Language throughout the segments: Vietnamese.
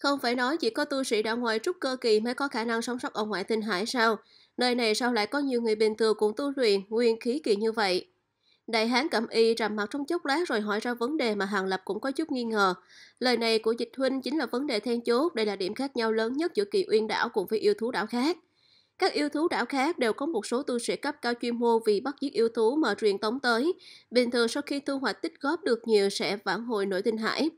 Không phải nói chỉ có tu sĩ đã ngoại trúc cơ kỳ mới có khả năng sống sót ở ngoại tinh hải sao? Nơi này sao lại có nhiều người bình thường cũng tu luyện nguyên khí kỳ như vậy? Đại hán cẩm y trầm mặt trong chốc lát rồi hỏi ra vấn đề mà Hàng Lập cũng có chút nghi ngờ. Lời này của dịch huynh chính là vấn đề then chốt, đây là điểm khác nhau lớn nhất giữa kỳ uyên đảo cùng với yêu thú đảo khác. Các yêu thú đảo khác đều có một số tu sĩ cấp cao chuyên môn vì bắt giết yêu thú mà truyền tống tới. Bình thường sau khi thu hoạch tích góp được nhiều sẽ vãn hồi nội tinh hải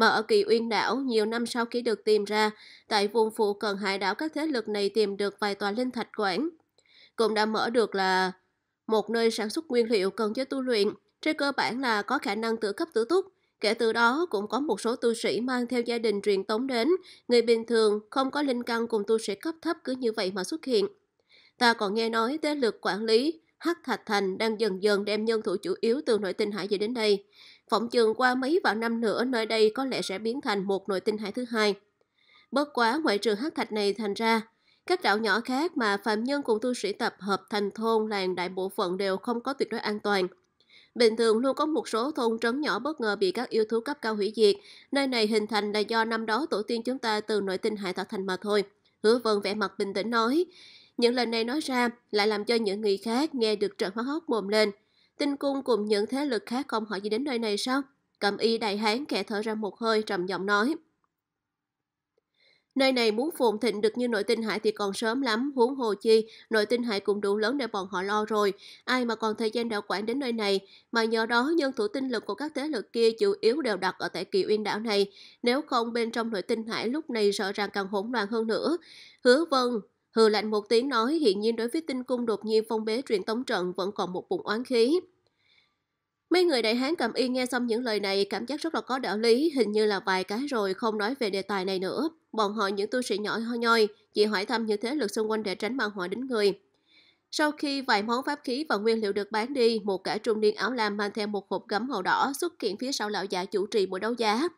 mà ở kỳ uyên đảo nhiều năm sau khi được tìm ra, tại vùng phụ cận hải đảo các thế lực này tìm được vài tòa linh thạch quảng. Cũng đã mở được là một nơi sản xuất nguyên liệu cần cho tu luyện, trên cơ bản là có khả năng tự cấp tự túc. Kể từ đó cũng có một số tu sĩ mang theo gia đình truyền tống đến, người bình thường không có linh căn cùng tu sĩ cấp thấp cứ như vậy mà xuất hiện. Ta còn nghe nói thế lực quản lý Hắc Thạch Thành đang dần dần đem nhân thủ chủ yếu từ nội tinh hải về đến đây phỏng chừng qua mấy vạn năm nữa nơi đây có lẽ sẽ biến thành một nội tinh hải thứ hai. Bất quá ngoại trừ hắc thạch này thành ra, các đảo nhỏ khác mà phạm nhân cùng tu sĩ tập hợp thành thôn làng đại bộ phận đều không có tuyệt đối an toàn. Bình thường luôn có một số thôn trấn nhỏ bất ngờ bị các yêu thú cấp cao hủy diệt, nơi này hình thành là do năm đó tổ tiên chúng ta từ nội tinh hải tạo thành mà thôi. Hứa vân vẻ mặt bình tĩnh nói, những lời này nói ra lại làm cho những người khác nghe được trợn hóa hốc mồm lên. Tinh cung cùng những thế lực khác không hỏi gì đến nơi này sao? Cầm y đại hán kẻ thở ra một hơi trầm giọng nói. Nơi này muốn phồn thịnh được như nội tinh hải thì còn sớm lắm, huống hồ chi, nội tinh hải cũng đủ lớn để bọn họ lo rồi. Ai mà còn thời gian đạo quản đến nơi này, mà nhờ đó nhân thủ tinh lực của các thế lực kia chủ yếu đều đặt ở tại kỳ uyên đảo này. Nếu không bên trong nội tinh hải lúc này rõ ràng càng hỗn loạn hơn nữa. Hứa vân, Hừ lạnh một tiếng nói hiện nhiên đối với tinh cung đột nhiên phong bế truyền tống trận vẫn còn một bụng oán khí. Mấy người đại hán cầm y nghe xong những lời này cảm giác rất là có đạo lý, hình như là vài cái rồi không nói về đề tài này nữa. Bọn họ những tu sĩ nhỏ ho nhoi, chỉ hỏi thăm những thế lực xung quanh để tránh mang họa đến người. Sau khi vài món pháp khí và nguyên liệu được bán đi, một cả trung niên áo lam mang theo một hộp gấm màu đỏ xuất hiện phía sau lão giả chủ trì buổi đấu giá.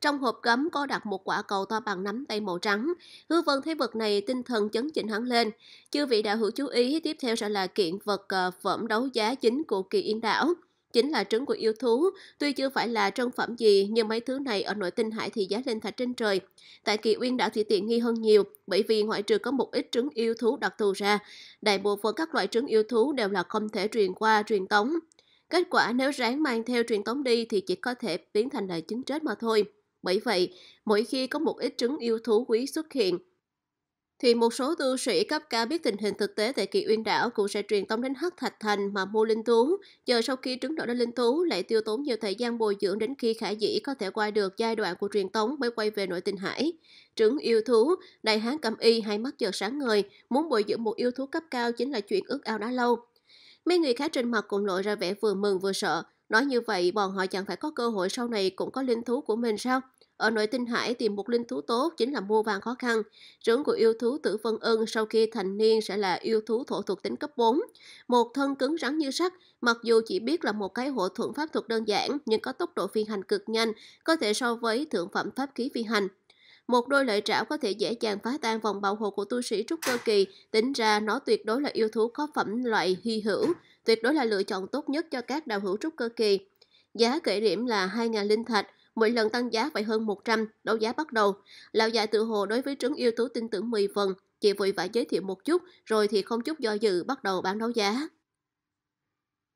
Trong hộp gấm có đặt một quả cầu to bằng nắm tay màu trắng. Hứa Vân thấy vật này tinh thần chấn chỉnh hắn lên. Chư vị đạo hữu chú ý, tiếp theo sẽ là kiện vật ờ, phẩm đấu giá chính của kỳ yên đảo chính là trứng của yêu thú. Tuy chưa phải là trân phẩm gì, nhưng mấy thứ này ở nội tinh hải thì giá lên thạch trên trời. Tại kỳ uyên đảo thì tiện nghi hơn nhiều, bởi vì ngoại trừ có một ít trứng yêu thú đặc thù ra. Đại bộ phận các loại trứng yêu thú đều là không thể truyền qua truyền tống, Kết quả nếu ráng mang theo truyền tống đi thì chỉ có thể biến thành lời chứng chết mà thôi. Bởi vậy, mỗi khi có một ít trứng yêu thú quý xuất hiện, thì một số tu sĩ cấp cao biết tình hình thực tế tại kỳ uyên đảo cũng sẽ truyền tống đến hắc thạch thành mà mua linh thú. Giờ sau khi trứng nở đến linh thú lại tiêu tốn nhiều thời gian bồi dưỡng đến khi khả dĩ có thể qua được giai đoạn của truyền tống mới quay về nội tình hải. Trứng yêu thú, đại hán cầm y hay mắt chợt sáng ngời, muốn bồi dưỡng một yêu thú cấp cao chính là chuyện ước ao đã lâu. Mấy người khác trên mặt cũng lộ ra vẻ vừa mừng vừa sợ. Nói như vậy bọn họ chẳng phải có cơ hội sau này cũng có linh thú của mình sao? Ở nội tinh hải tìm một linh thú tốt chính là mua vàng khó khăn. Trưởng của yêu thú tử vân ưng sau khi thành niên sẽ là yêu thú thổ thuộc tính cấp 4. Một thân cứng rắn như sắt, mặc dù chỉ biết là một cái hộ thuận pháp thuật đơn giản nhưng có tốc độ phi hành cực nhanh, có thể so với thượng phẩm pháp khí phi hành một đôi lợi trảo có thể dễ dàng phá tan vòng bảo hộ của tu sĩ trúc cơ kỳ, tính ra nó tuyệt đối là yêu thú có phẩm loại hy hữu, tuyệt đối là lựa chọn tốt nhất cho các đạo hữu trúc cơ kỳ. Giá khởi điểm là 2.000 linh thạch, mỗi lần tăng giá phải hơn 100, đấu giá bắt đầu. Lão già tự hồ đối với trứng yêu thú tin tưởng 10 phần, chị vội vã giới thiệu một chút, rồi thì không chút do dự bắt đầu bán đấu giá.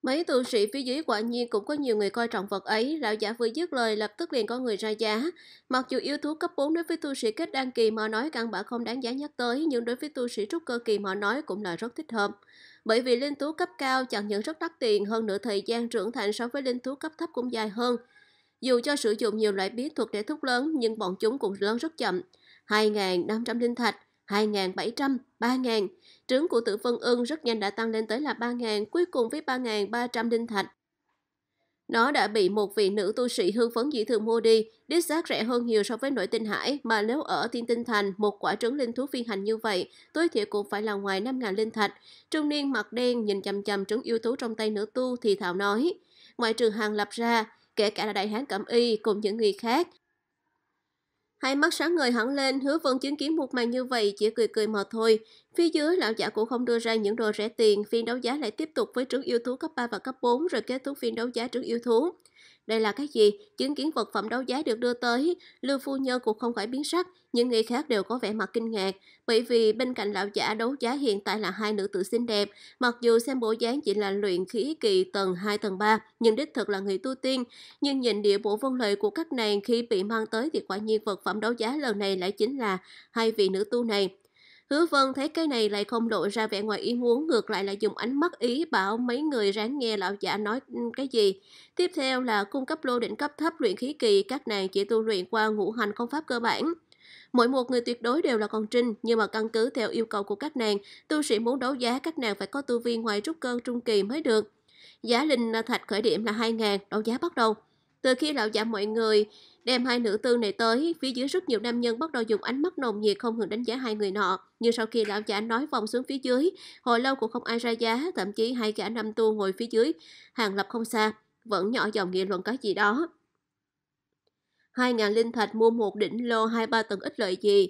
Mấy tu sĩ phía dưới quả nhiên cũng có nhiều người coi trọng vật ấy, lão giả vừa dứt lời lập tức liền có người ra giá. Mặc dù yêu thú cấp 4 đối với tu sĩ kết đăng kỳ mà nói căn bản không đáng giá nhắc tới, nhưng đối với tu sĩ trúc cơ kỳ mà nói cũng là rất thích hợp. Bởi vì linh thú cấp cao chẳng những rất đắt tiền, hơn nữa thời gian trưởng thành so với linh thú cấp thấp cũng dài hơn. Dù cho sử dụng nhiều loại bí thuật để thúc lớn, nhưng bọn chúng cũng lớn rất chậm. 2.500 linh thạch, 2.700, 3.000, Trứng của tử vân ưng rất nhanh đã tăng lên tới là 3.000, cuối cùng với 3.300 đinh thạch. Nó đã bị một vị nữ tu sĩ hương phấn dị thường mua đi, đích xác rẻ hơn nhiều so với nội tinh hải, mà nếu ở Thiên Tinh Thành, một quả trứng linh thú phi hành như vậy, tối thiểu cũng phải là ngoài 5.000 linh thạch. Trung niên mặt đen nhìn chằm chằm trứng yêu thú trong tay nữ tu thì thảo nói. Ngoại trừ hàng lập ra, kể cả là đại hán cẩm y cùng những người khác, Hai mắt sáng người hẳn lên, hứa vân chứng kiến một màn như vậy chỉ cười cười mà thôi. Phía dưới, lão giả cũng không đưa ra những đồ rẻ tiền, phiên đấu giá lại tiếp tục với trước yêu thú cấp 3 và cấp 4 rồi kết thúc phiên đấu giá trước yêu thú. Đây là cái gì? Chứng kiến vật phẩm đấu giá được đưa tới, Lưu Phu Nhân cũng không khỏi biến sắc, những người khác đều có vẻ mặt kinh ngạc, bởi vì bên cạnh lão giả đấu giá hiện tại là hai nữ tử xinh đẹp, mặc dù xem bộ dáng chỉ là luyện khí kỳ tầng 2 tầng 3, nhưng đích thực là người tu tiên. Nhưng nhìn địa bộ vân lợi của các nàng khi bị mang tới thì quả nhiên vật phẩm đấu giá lần này lại chính là hai vị nữ tu này. Hứa Vân thấy cái này lại không lộ ra vẻ ngoài ý muốn, ngược lại là dùng ánh mắt ý bảo mấy người ráng nghe lão giả nói ừ, cái gì. Tiếp theo là cung cấp lô đỉnh cấp thấp luyện khí kỳ, các nàng chỉ tu luyện qua ngũ hành công pháp cơ bản. Mỗi một người tuyệt đối đều là con trinh, nhưng mà căn cứ theo yêu cầu của các nàng, tu sĩ muốn đấu giá các nàng phải có tu vi ngoài trúc cơ trung kỳ mới được. Giá linh thạch khởi điểm là 2.000, đấu giá bắt đầu. Từ khi lão giả mọi người Đem hai nữ tư này tới, phía dưới rất nhiều nam nhân bắt đầu dùng ánh mắt nồng nhiệt không ngừng đánh giá hai người nọ. Nhưng sau khi lão giả nói vòng xuống phía dưới, hồi lâu cũng không ai ra giá, thậm chí hai gã nam tu ngồi phía dưới, hàng lập không xa, vẫn nhỏ giọng nghị luận cái gì đó. Hai ngàn linh thạch mua một đỉnh lô hai ba tầng ít lợi gì,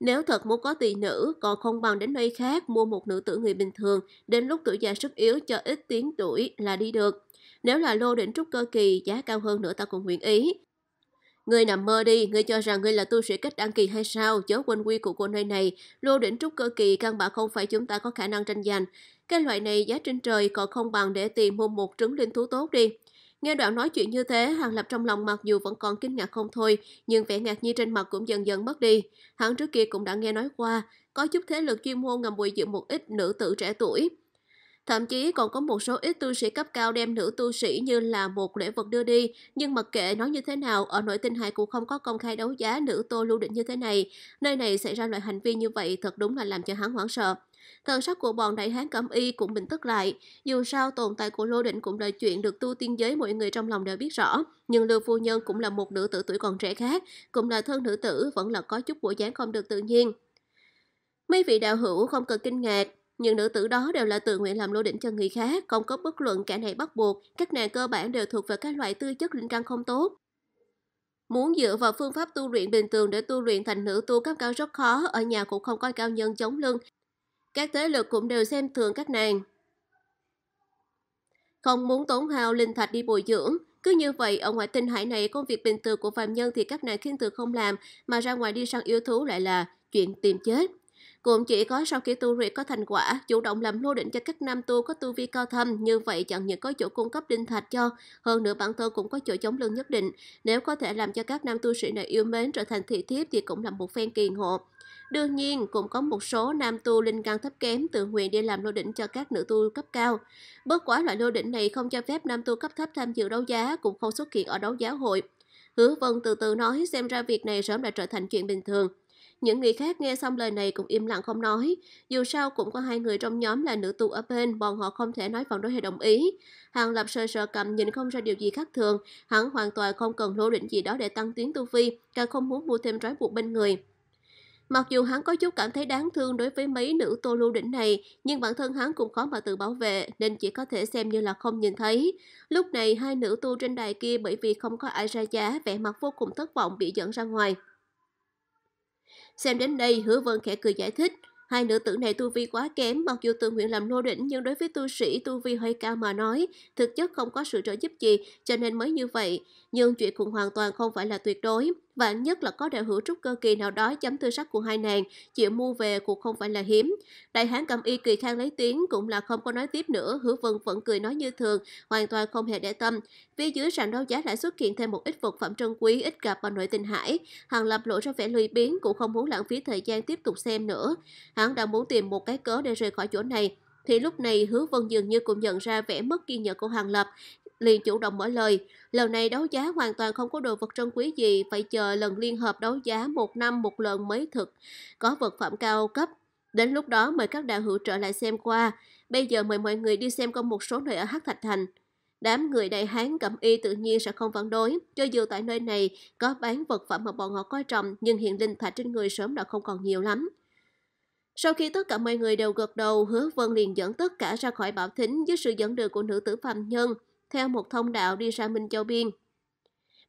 nếu thật muốn có tỷ nữ, còn không bằng đến nơi khác mua một nữ tử người bình thường, đến lúc tuổi già sức yếu cho ít tiếng tuổi là đi được. Nếu là lô đỉnh trúc cơ kỳ, giá cao hơn nữa ta cũng nguyện ý. Ngươi nằm mơ đi, ngươi cho rằng ngươi là tu sĩ kết đăng kỳ hay sao? Chớ quên quy củ của nơi này, lô đỉnh trúc cơ kỳ căn bản không phải chúng ta có khả năng tranh giành. Cái loại này giá trên trời còn không bằng để tìm mua một trứng linh thú tốt đi. Nghe đoạn nói chuyện như thế, Hàng Lập trong lòng mặc dù vẫn còn kinh ngạc không thôi, nhưng vẻ ngạc nhiên trên mặt cũng dần dần mất đi. Hắn trước kia cũng đã nghe nói qua, có chút thế lực chuyên môn ngầm bồi dưỡng một ít nữ tử trẻ tuổi. Thậm chí còn có một số ít tu sĩ cấp cao đem nữ tu sĩ như là một lễ vật đưa đi, nhưng mặc kệ nói như thế nào, ở nội tinh hải cũng không có công khai đấu giá nữ tô lưu định như thế này. Nơi này xảy ra loại hành vi như vậy thật đúng là làm cho hắn hoảng sợ. Thần sắc của bọn đại hán cẩm y cũng bình tức lại. Dù sao tồn tại của Lô Định cũng là chuyện được tu tiên giới mọi người trong lòng đều biết rõ. Nhưng Lưu Phu Nhân cũng là một nữ tử tuổi còn trẻ khác, cũng là thân nữ tử vẫn là có chút bộ dáng không được tự nhiên. Mấy vị đạo hữu không cần kinh ngạc, những nữ tử đó đều là tự nguyện làm lô đỉnh cho người khác, không có bất luận kẻ này bắt buộc, các nàng cơ bản đều thuộc về các loại tư chất linh căn không tốt. Muốn dựa vào phương pháp tu luyện bình thường để tu luyện thành nữ tu cấp cao rất khó, ở nhà cũng không có cao nhân chống lưng. Các thế lực cũng đều xem thường các nàng. Không muốn tốn hao linh thạch đi bồi dưỡng, cứ như vậy, ở ngoại tinh hải này công việc bình thường của phạm nhân thì các nàng khiên từ không làm, mà ra ngoài đi săn yêu thú lại là chuyện tìm chết. Cũng chỉ có sau khi tu luyện có thành quả, chủ động làm lô định cho các nam tu có tu vi cao thâm, như vậy chẳng những có chỗ cung cấp đinh thạch cho, hơn nữa bản thân cũng có chỗ chống lưng nhất định. Nếu có thể làm cho các nam tu sĩ này yêu mến trở thành thị thiếp thì cũng là một phen kỳ ngộ. Đương nhiên, cũng có một số nam tu linh căn thấp kém tự nguyện đi làm lô đỉnh cho các nữ tu cấp cao. Bất quá loại lô đỉnh này không cho phép nam tu cấp thấp tham dự đấu giá, cũng không xuất hiện ở đấu giá hội. Hứa Vân từ từ nói xem ra việc này sớm đã trở thành chuyện bình thường. Những người khác nghe xong lời này cũng im lặng không nói. Dù sao cũng có hai người trong nhóm là nữ tu ở bên, bọn họ không thể nói phản đối hay đồng ý. Hàng Lập sờ sờ cầm nhìn không ra điều gì khác thường, hắn hoàn toàn không cần lô định gì đó để tăng tiến tu vi, càng không muốn mua thêm trói buộc bên người. Mặc dù hắn có chút cảm thấy đáng thương đối với mấy nữ tô lưu đỉnh này, nhưng bản thân hắn cũng khó mà tự bảo vệ nên chỉ có thể xem như là không nhìn thấy. Lúc này hai nữ tu trên đài kia bởi vì không có ai ra giá vẻ mặt vô cùng thất vọng bị dẫn ra ngoài. Xem đến đây, Hứa Vân khẽ cười giải thích. Hai nữ tử này tu vi quá kém, mặc dù tự nguyện làm nô đỉnh nhưng đối với tu sĩ tu vi hơi cao mà nói, thực chất không có sự trợ giúp gì, cho nên mới như vậy. Nhưng chuyện cũng hoàn toàn không phải là tuyệt đối và nhất là có đại hữu trúc cơ kỳ nào đó chấm tư sắc của hai nàng, chịu mua về cũng không phải là hiếm. Đại hán cầm y kỳ khang lấy tiếng cũng là không có nói tiếp nữa, Hữu Vân vẫn cười nói như thường, hoàn toàn không hề để tâm. Phía dưới sàn đấu giá lại xuất hiện thêm một ít vật phẩm trân quý ít gặp vào nội tình hải. Hàng Lập lộ ra vẻ lười biến cũng không muốn lãng phí thời gian tiếp tục xem nữa. Hắn đang muốn tìm một cái cớ để rời khỏi chỗ này, thì lúc này Hứa Vân dường như cũng nhận ra vẻ mất kiên nhẫn của Hàng Lập, liền chủ động mở lời. Lần này đấu giá hoàn toàn không có đồ vật trân quý gì, phải chờ lần liên hợp đấu giá một năm một lần mới thực, có vật phẩm cao cấp. Đến lúc đó mời các đạo hữu trở lại xem qua, bây giờ mời mọi người đi xem công một số nơi ở Hắc Thạch Thành. Đám người đại hán cẩm y tự nhiên sẽ không phản đối, cho dù tại nơi này có bán vật phẩm mà bọn họ coi trọng nhưng hiện linh thạch trên người sớm đã không còn nhiều lắm. Sau khi tất cả mọi người đều gật đầu, Hứa Vân liền dẫn tất cả ra khỏi bảo thính dưới sự dẫn đường của nữ tử phàm nhân theo một thông đạo đi ra Minh Châu Biên.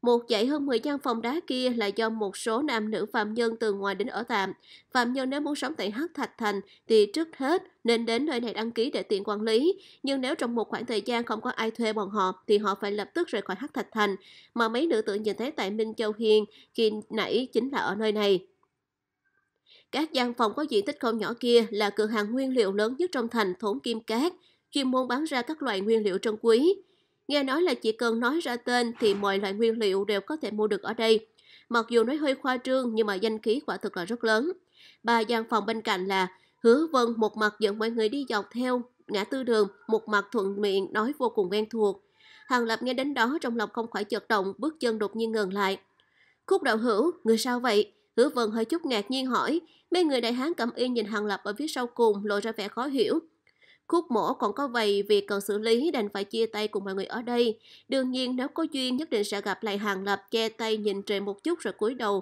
Một dãy hơn 10 gian phòng đá kia là do một số nam nữ phạm nhân từ ngoài đến ở tạm. Phạm nhân nếu muốn sống tại Hắc Thạch Thành thì trước hết nên đến nơi này đăng ký để tiện quản lý. Nhưng nếu trong một khoảng thời gian không có ai thuê bọn họ thì họ phải lập tức rời khỏi Hắc Thạch Thành. Mà mấy nữ tự nhìn thấy tại Minh Châu Hiền khi nãy chính là ở nơi này. Các gian phòng có diện tích không nhỏ kia là cửa hàng nguyên liệu lớn nhất trong thành thốn kim cát, chuyên môn bán ra các loại nguyên liệu trân quý. Nghe nói là chỉ cần nói ra tên thì mọi loại nguyên liệu đều có thể mua được ở đây. Mặc dù nói hơi khoa trương nhưng mà danh khí quả thực là rất lớn. Bà gian phòng bên cạnh là Hứa Vân một mặt dẫn mọi người đi dọc theo ngã tư đường, một mặt thuận miệng nói vô cùng quen thuộc. Hàng Lập nghe đến đó trong lòng không khỏi chợt động, bước chân đột nhiên ngừng lại. Khúc đạo hữu, người sao vậy? Hứa Vân hơi chút ngạc nhiên hỏi. Mấy người đại hán cẩm y nhìn Hàng Lập ở phía sau cùng lộ ra vẻ khó hiểu. Khúc mổ còn có vậy vì cần xử lý đành phải chia tay cùng mọi người ở đây. Đương nhiên nếu có duyên nhất định sẽ gặp lại hàng lập che tay nhìn trời một chút rồi cúi đầu.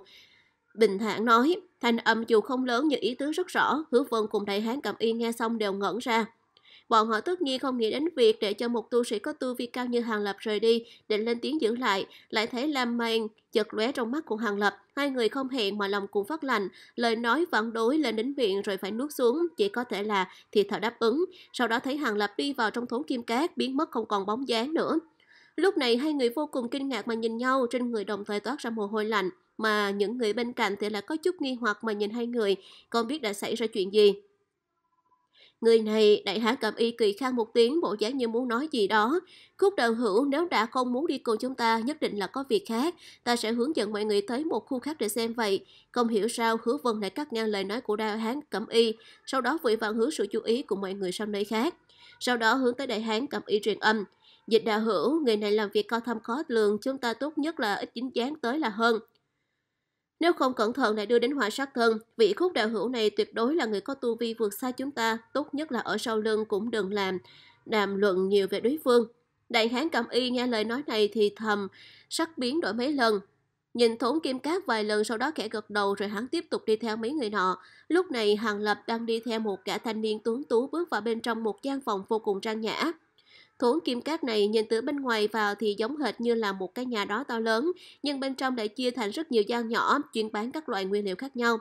Bình thản nói, thanh âm dù không lớn nhưng ý tứ rất rõ, hứa vân cùng đại hán cầm y nghe xong đều ngẩn ra. Bọn họ tất nhiên không nghĩ đến việc để cho một tu sĩ có tu vi cao như Hàng Lập rời đi, định lên tiếng giữ lại, lại thấy Lam Mang chợt lóe trong mắt của Hàng Lập. Hai người không hẹn mà lòng cùng phát lành lời nói phản đối lên đến miệng rồi phải nuốt xuống, chỉ có thể là thì thở đáp ứng. Sau đó thấy Hàng Lập đi vào trong thốn kim cát, biến mất không còn bóng dáng nữa. Lúc này hai người vô cùng kinh ngạc mà nhìn nhau, trên người đồng thời toát ra mồ hôi lạnh, mà những người bên cạnh thì lại có chút nghi hoặc mà nhìn hai người, không biết đã xảy ra chuyện gì. Người này đại hán cầm y kỳ khang một tiếng bộ dáng như muốn nói gì đó. Khúc đạo hữu nếu đã không muốn đi cùng chúng ta nhất định là có việc khác. Ta sẽ hướng dẫn mọi người tới một khu khác để xem vậy. Không hiểu sao hứa vân lại cắt ngang lời nói của đại hán cầm y. Sau đó vội vàng hướng sự chú ý của mọi người sang nơi khác. Sau đó hướng tới đại hán cầm y truyền âm. Dịch đạo hữu, người này làm việc cao thâm khó lường, chúng ta tốt nhất là ít chính dáng tới là hơn. Nếu không cẩn thận lại đưa đến họa sát thân, vị khúc đạo hữu này tuyệt đối là người có tu vi vượt xa chúng ta, tốt nhất là ở sau lưng cũng đừng làm, đàm luận nhiều về đối phương. Đại hán cầm y nghe lời nói này thì thầm, sắc biến đổi mấy lần. Nhìn thốn kim cát vài lần sau đó kẻ gật đầu rồi hắn tiếp tục đi theo mấy người nọ. Lúc này Hàng Lập đang đi theo một gã thanh niên tuấn tú bước vào bên trong một gian phòng vô cùng trang nhã. Thốn kim cát này nhìn từ bên ngoài vào thì giống hệt như là một cái nhà đó to lớn, nhưng bên trong lại chia thành rất nhiều gian nhỏ chuyên bán các loại nguyên liệu khác nhau.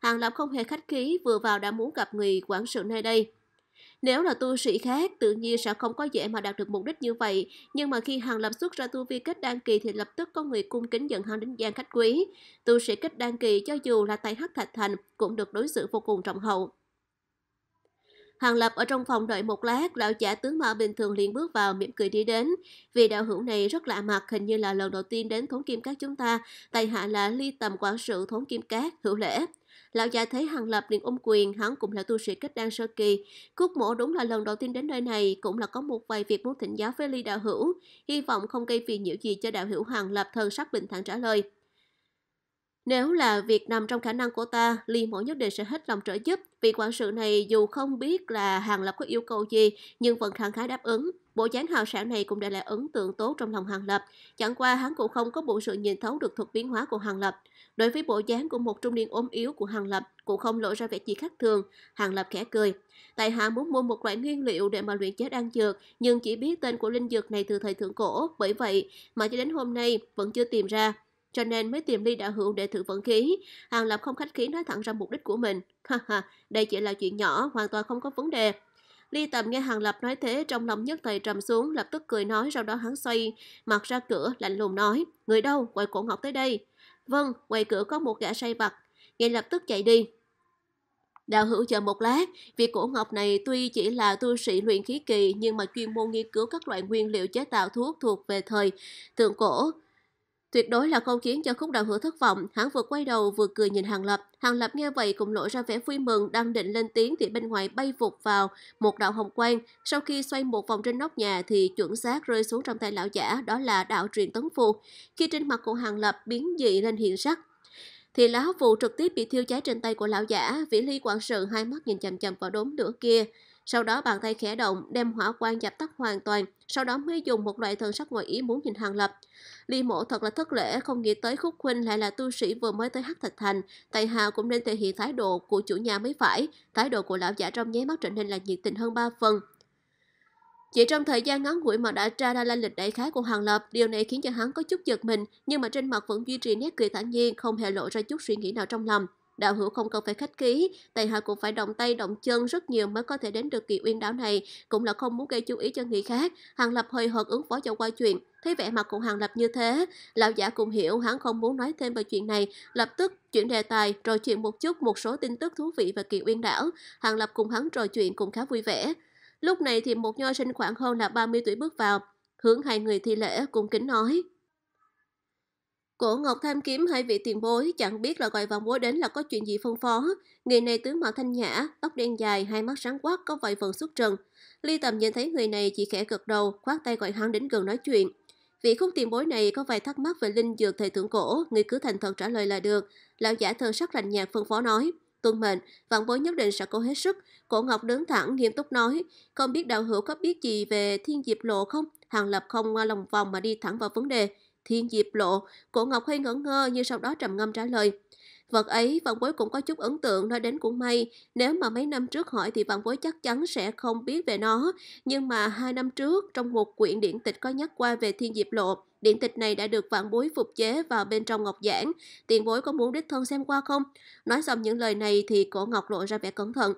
Hàng Lập không hề khách khí vừa vào đã muốn gặp người quản sự nơi đây. Nếu là tu sĩ khác, tự nhiên sẽ không có dễ mà đạt được mục đích như vậy. Nhưng mà khi Hàng Lập xuất ra tu vi kết đan kỳ thì lập tức có người cung kính dẫn hắn đến gian khách quý. Tu sĩ kết đan kỳ cho dù là tay hắc thạch thành cũng được đối xử vô cùng trọng hậu. Hàng Lập ở trong phòng đợi một lát, lão giả tướng mạo bình thường liền bước vào mỉm cười đi đến. Vì đạo hữu này rất lạ mặt, hình như là lần đầu tiên đến thốn kim các chúng ta. Tài hạ là ly tầm quản sự thốn kim các, hữu lễ. Lão già thấy Hàng Lập liền ôm quyền, hắn cũng là tu sĩ kết đan sơ kỳ. Cúc mổ đúng là lần đầu tiên đến nơi này, cũng là có một vài việc muốn thỉnh giáo với ly đạo hữu. Hy vọng không gây phiền nhiễu gì cho đạo hữu Hàng Lập thân sắc bình thản trả lời. Nếu là việc nằm trong khả năng của ta, Liên Mộ nhất định sẽ hết lòng trợ giúp. Vị quản sự này dù không biết là Hàng Lập có yêu cầu gì, nhưng vẫn khẳng khái đáp ứng. Bộ dáng hào sản này cũng đã là ấn tượng tốt trong lòng Hàng Lập. Chẳng qua hắn cũng không có bộ sự nhìn thấu được thuật biến hóa của Hàng Lập. Đối với bộ dáng của một trung niên ốm yếu của Hàng Lập cũng không lộ ra vẻ gì khác thường. Hàng Lập khẽ cười. Tại hạ muốn mua một loại nguyên liệu để mà luyện chế đan dược, nhưng chỉ biết tên của linh dược này từ thời thượng cổ, bởi vậy mà cho đến hôm nay vẫn chưa tìm ra cho nên mới tìm Ly Đạo Hữu để thử vận khí. Hàng Lập không khách khí nói thẳng ra mục đích của mình. Ha ha, đây chỉ là chuyện nhỏ, hoàn toàn không có vấn đề. Ly Tầm nghe Hàng Lập nói thế, trong lòng nhất thời trầm xuống, lập tức cười nói, sau đó hắn xoay, mặt ra cửa, lạnh lùng nói, người đâu, quay cổ ngọc tới đây. Vâng, ngoài cửa có một gã say vặt, ngay lập tức chạy đi. Đạo hữu chờ một lát, vì cổ ngọc này tuy chỉ là tu sĩ luyện khí kỳ nhưng mà chuyên môn nghiên cứu các loại nguyên liệu chế tạo thuốc thuộc về thời thượng cổ, Tuyệt đối là không khiến cho khúc đạo hữu thất vọng, hắn vừa quay đầu vừa cười nhìn Hàng Lập. Hàng Lập nghe vậy cũng lộ ra vẻ vui mừng, đang định lên tiếng thì bên ngoài bay vụt vào một đạo hồng quang. Sau khi xoay một vòng trên nóc nhà thì chuẩn xác rơi xuống trong tay lão giả, đó là đạo truyền tấn phù. Khi trên mặt của Hàng Lập biến dị lên hiện sắc, thì lá vụ trực tiếp bị thiêu cháy trên tay của lão giả, Vĩ Ly quản sự hai mắt nhìn chằm chằm vào đốm lửa kia. Sau đó bàn tay khẽ động, đem hỏa quang dập tắt hoàn toàn, sau đó mới dùng một loại thần sắc ngoài ý muốn nhìn Hàng Lập. Ly mộ thật là thất lễ, không nghĩ tới Khúc Huynh lại là tu sĩ vừa mới tới Hắc Thạch Thành. Tại hạ cũng nên thể hiện thái độ của chủ nhà mới phải. Thái độ của lão giả trong nháy mắt trở nên là nhiệt tình hơn ba phần. Chỉ trong thời gian ngắn ngủi mà đã tra ra lai lịch đại khái của Hàng Lập, điều này khiến cho hắn có chút giật mình, nhưng mà trên mặt vẫn duy trì nét cười thản nhiên, không hề lộ ra chút suy nghĩ nào trong lòng. Đạo hữu không cần phải khách khí, tại hạ cũng phải động tay động chân rất nhiều mới có thể đến được kỳ uyên đảo này, cũng là không muốn gây chú ý cho người khác. Hàng Lập hồi hợt ứng phó cho qua chuyện, thấy vẻ mặt của Hàng Lập như thế, lão giả cũng hiểu hắn không muốn nói thêm về chuyện này, lập tức chuyển đề tài, trò chuyện một chút một số tin tức thú vị về kỳ uyên đảo. Hàng Lập cùng hắn trò chuyện cũng khá vui vẻ. Lúc này thì một nho sinh khoảng hơn là 30 tuổi bước vào, hướng hai người thi lễ cùng kính nói. Cổ Ngọc tham kiếm hai vị tiền bối, chẳng biết là gọi vòng bối đến là có chuyện gì phân phó. Người này tướng mạo thanh nhã, tóc đen dài, hai mắt sáng quắc, có vài phần xuất trần. Ly Tầm nhìn thấy người này chỉ khẽ gật đầu, khoát tay gọi hắn đến gần nói chuyện. Vị khúc tiền bối này có vài thắc mắc về linh dược thời thượng cổ, người cứ thành thật trả lời là được. Lão giả thơ sắc lạnh nhạt phân phó nói. Tuân mệnh, vạn bối nhất định sẽ cố hết sức. Cổ Ngọc đứng thẳng, nghiêm túc nói. Không biết đạo hữu có biết gì về thiên diệp lộ không? Hàng lập không qua lòng vòng mà đi thẳng vào vấn đề thiên diệp lộ, cổ Ngọc hơi ngẩn ngơ nhưng sau đó trầm ngâm trả lời. Vật ấy Vạn Bối cũng có chút ấn tượng nói đến cũng may, nếu mà mấy năm trước hỏi thì Vạn Bối chắc chắn sẽ không biết về nó, nhưng mà hai năm trước trong một quyển điện tịch có nhắc qua về thiên diệp lộ, điện tịch này đã được Vạn Bối phục chế vào bên trong ngọc giản, tiền bối có muốn đích thân xem qua không? Nói xong những lời này thì cổ Ngọc lộ ra vẻ cẩn thận,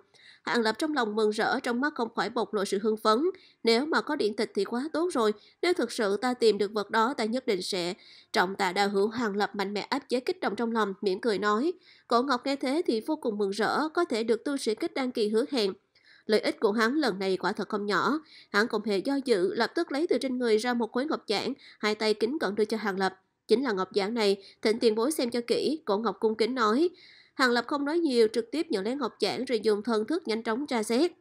Hàng Lập trong lòng mừng rỡ, trong mắt không khỏi bộc lộ sự hưng phấn. Nếu mà có điện tịch thì quá tốt rồi, nếu thực sự ta tìm được vật đó ta nhất định sẽ. Trọng tạ đào hữu Hàng Lập mạnh mẽ áp chế kích động trong lòng, mỉm cười nói. Cổ Ngọc nghe thế thì vô cùng mừng rỡ, có thể được tu sĩ kích đăng kỳ hứa hẹn. Lợi ích của hắn lần này quả thật không nhỏ. Hắn không hề do dự, lập tức lấy từ trên người ra một khối ngọc giản, hai tay kính cận đưa cho Hàng Lập. Chính là ngọc giản này, thỉnh tiền bối xem cho kỹ, cổ ngọc cung kính nói. Hàng Lập không nói nhiều, trực tiếp nhận lấy ngọc giản rồi dùng thần thức nhanh chóng tra xét.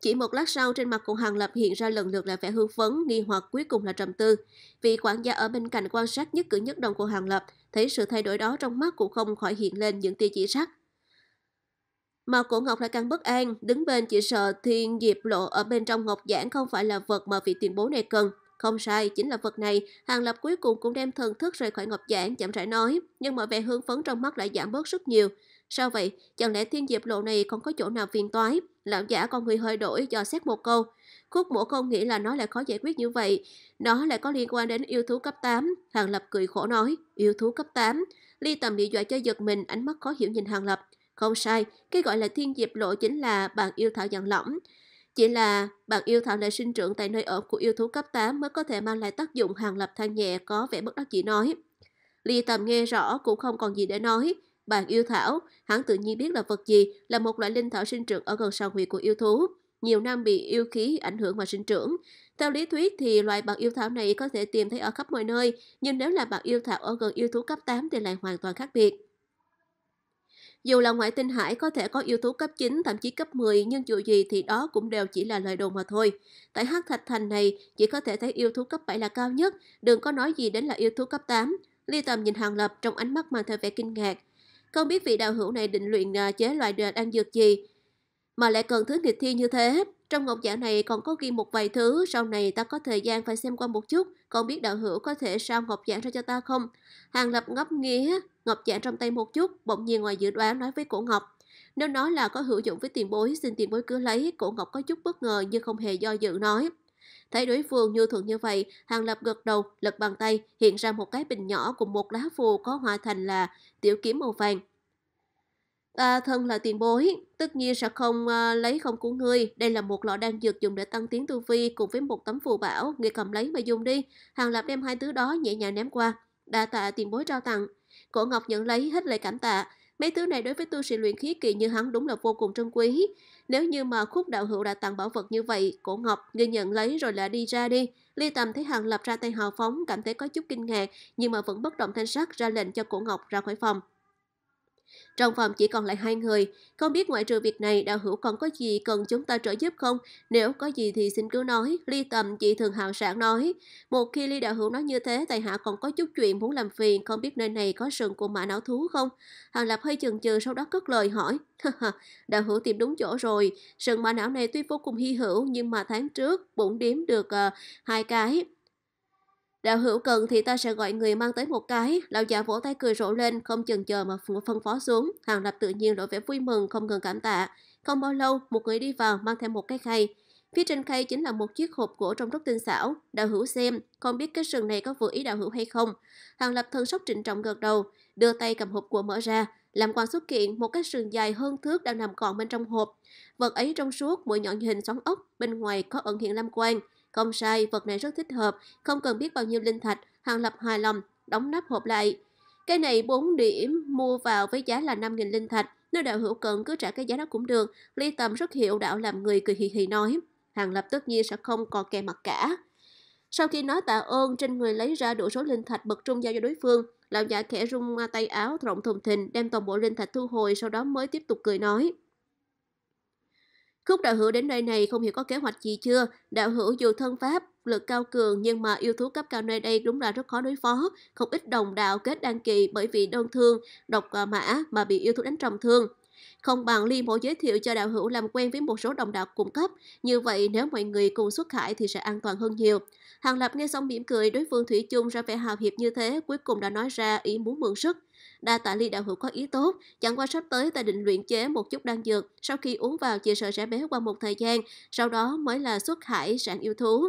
Chỉ một lát sau trên mặt của Hàng Lập hiện ra lần lượt là vẻ hưng phấn, nghi hoặc cuối cùng là trầm tư. Vị quản gia ở bên cạnh quan sát nhất cử nhất động của Hàng Lập, thấy sự thay đổi đó trong mắt cũng không khỏi hiện lên những tia chỉ sắc. Mà cổ ngọc lại càng bất an, đứng bên chỉ sợ thiên diệp lộ ở bên trong ngọc giản không phải là vật mà vị tiền bố này cần. Không sai, chính là vật này, Hàng Lập cuối cùng cũng đem thần thức rời khỏi Ngọc Giản, chậm rãi nói, nhưng mọi vẻ hương phấn trong mắt lại giảm bớt rất nhiều. Sao vậy? Chẳng lẽ thiên diệp lộ này còn có chỗ nào phiền toái? Lão giả con người hơi đổi do xét một câu. Khúc mổ không nghĩ là nó lại khó giải quyết như vậy. Nó lại có liên quan đến yêu thú cấp 8. Hàng Lập cười khổ nói, yêu thú cấp 8. Ly tầm bị dọa cho giật mình, ánh mắt khó hiểu nhìn Hàng Lập. Không sai, cái gọi là thiên diệp lộ chính là bàn yêu thảo dạng lỏng. Chỉ là bạn yêu thảo lại sinh trưởng tại nơi ở của yêu thú cấp 8 mới có thể mang lại tác dụng hàng lập than nhẹ có vẻ bất đắc dĩ nói. Ly tầm nghe rõ cũng không còn gì để nói. Bạn yêu thảo, hắn tự nhiên biết là vật gì là một loại linh thảo sinh trưởng ở gần sào huyệt của yêu thú. Nhiều năm bị yêu khí ảnh hưởng mà sinh trưởng. Theo lý thuyết thì loại bạn yêu thảo này có thể tìm thấy ở khắp mọi nơi, nhưng nếu là bạn yêu thảo ở gần yêu thú cấp 8 thì lại hoàn toàn khác biệt. Dù là ngoại tinh hải có thể có yếu tố cấp 9, thậm chí cấp 10, nhưng dù gì thì đó cũng đều chỉ là lời đồn mà thôi. Tại Hắc Thạch Thành này, chỉ có thể thấy yêu thú cấp 7 là cao nhất, đừng có nói gì đến là yêu thú cấp 8. Ly Tầm nhìn Hàng Lập trong ánh mắt mang theo vẻ kinh ngạc. Không biết vị đạo hữu này định luyện à, chế loại đan dược gì, mà lại cần thứ nghịch thi như thế, trong ngọc giản này còn có ghi một vài thứ, sau này ta có thời gian phải xem qua một chút, còn biết đạo hữu có thể sao ngọc giản ra cho ta không? Hàng Lập ngấp nghía, ngọc giản trong tay một chút, bỗng nhiên ngoài dự đoán nói với cổ ngọc. Nếu nói là có hữu dụng với tiền bối, xin tiền bối cứ lấy, cổ ngọc có chút bất ngờ nhưng không hề do dự nói. Thấy đối phương như thuận như vậy, Hàng Lập gật đầu, lật bàn tay, hiện ra một cái bình nhỏ cùng một lá phù có hòa thành là tiểu kiếm màu vàng. Ta à, thân là tiền bối, tất nhiên sẽ không à, lấy không của ngươi. Đây là một lọ đan dược dùng để tăng tiến tu vi cùng với một tấm phù bảo. Ngươi cầm lấy mà dùng đi. Hàng Lập đem hai thứ đó nhẹ nhàng ném qua. Đa tạ tiền bối trao tặng. Cổ Ngọc nhận lấy hết lời cảm tạ. Mấy thứ này đối với tu sĩ luyện khí kỳ như hắn đúng là vô cùng trân quý. Nếu như mà khúc đạo hữu đã tặng bảo vật như vậy, cổ ngọc ngươi nhận lấy rồi là đi ra đi. Ly Tầm thấy Hàng lập ra tay hào phóng, cảm thấy có chút kinh ngạc, nhưng mà vẫn bất động thanh sắc ra lệnh cho cổ ngọc ra khỏi phòng. Trong phòng chỉ còn lại hai người, không biết ngoại trừ việc này đạo hữu còn có gì cần chúng ta trợ giúp không? Nếu có gì thì xin cứ nói, ly tầm chị thường hào sản nói. Một khi ly đạo hữu nói như thế, tài hạ còn có chút chuyện muốn làm phiền, không biết nơi này có sừng của mã não thú không? Hàng Lập hơi chừng chừ sau đó cất lời hỏi. đạo hữu tìm đúng chỗ rồi, sừng mã não này tuy vô cùng hy hữu nhưng mà tháng trước bụng điếm được uh, hai cái Đạo hữu cần thì ta sẽ gọi người mang tới một cái. Lão già vỗ tay cười rộ lên, không chần chờ mà phân phó xuống. Hàng lập tự nhiên đổi vẻ vui mừng, không ngừng cảm tạ. Không bao lâu, một người đi vào mang thêm một cái khay. Phía trên khay chính là một chiếc hộp gỗ trong rất tinh xảo. Đạo hữu xem, không biết cái sừng này có vừa ý đạo hữu hay không. Hàng lập thân sốc trịnh trọng gật đầu, đưa tay cầm hộp của mở ra. Làm quan xuất hiện một cái sừng dài hơn thước đang nằm còn bên trong hộp. Vật ấy trong suốt, mũi nhọn hình xoắn ốc, bên ngoài có ẩn hiện lam quang. Không sai, vật này rất thích hợp, không cần biết bao nhiêu linh thạch, Hàng Lập hài lòng, đóng nắp hộp lại. Cái này 4 điểm mua vào với giá là 5.000 linh thạch, nếu đạo hữu cần cứ trả cái giá đó cũng được, ly tầm rất hiểu đạo làm người cười hì hì nói. Hàng Lập tất nhiên sẽ không còn kè mặt cả. Sau khi nói tạ ơn, trên người lấy ra đủ số linh thạch bật trung giao cho đối phương, lão giả khẽ rung tay áo rộng thùng thình đem toàn bộ linh thạch thu hồi sau đó mới tiếp tục cười nói. Khúc đạo hữu đến nơi này không hiểu có kế hoạch gì chưa, đạo hữu dù thân pháp, lực cao cường nhưng mà yêu thú cấp cao nơi đây đúng là rất khó đối phó, không ít đồng đạo kết đăng kỳ bởi vì đơn thương, độc à, mã mà bị yêu thú đánh trọng thương. Không bằng Ly Mộ giới thiệu cho đạo hữu làm quen với một số đồng đạo cung cấp, như vậy nếu mọi người cùng xuất khải thì sẽ an toàn hơn nhiều. Hàng Lập nghe xong mỉm cười đối phương Thủy chung ra vẻ hào hiệp như thế, cuối cùng đã nói ra ý muốn mượn sức đa tạ ly đạo hữu có ý tốt, chẳng qua sắp tới ta định luyện chế một chút đan dược, sau khi uống vào chỉ sợ sẽ bé qua một thời gian, sau đó mới là xuất hải sản yêu thú.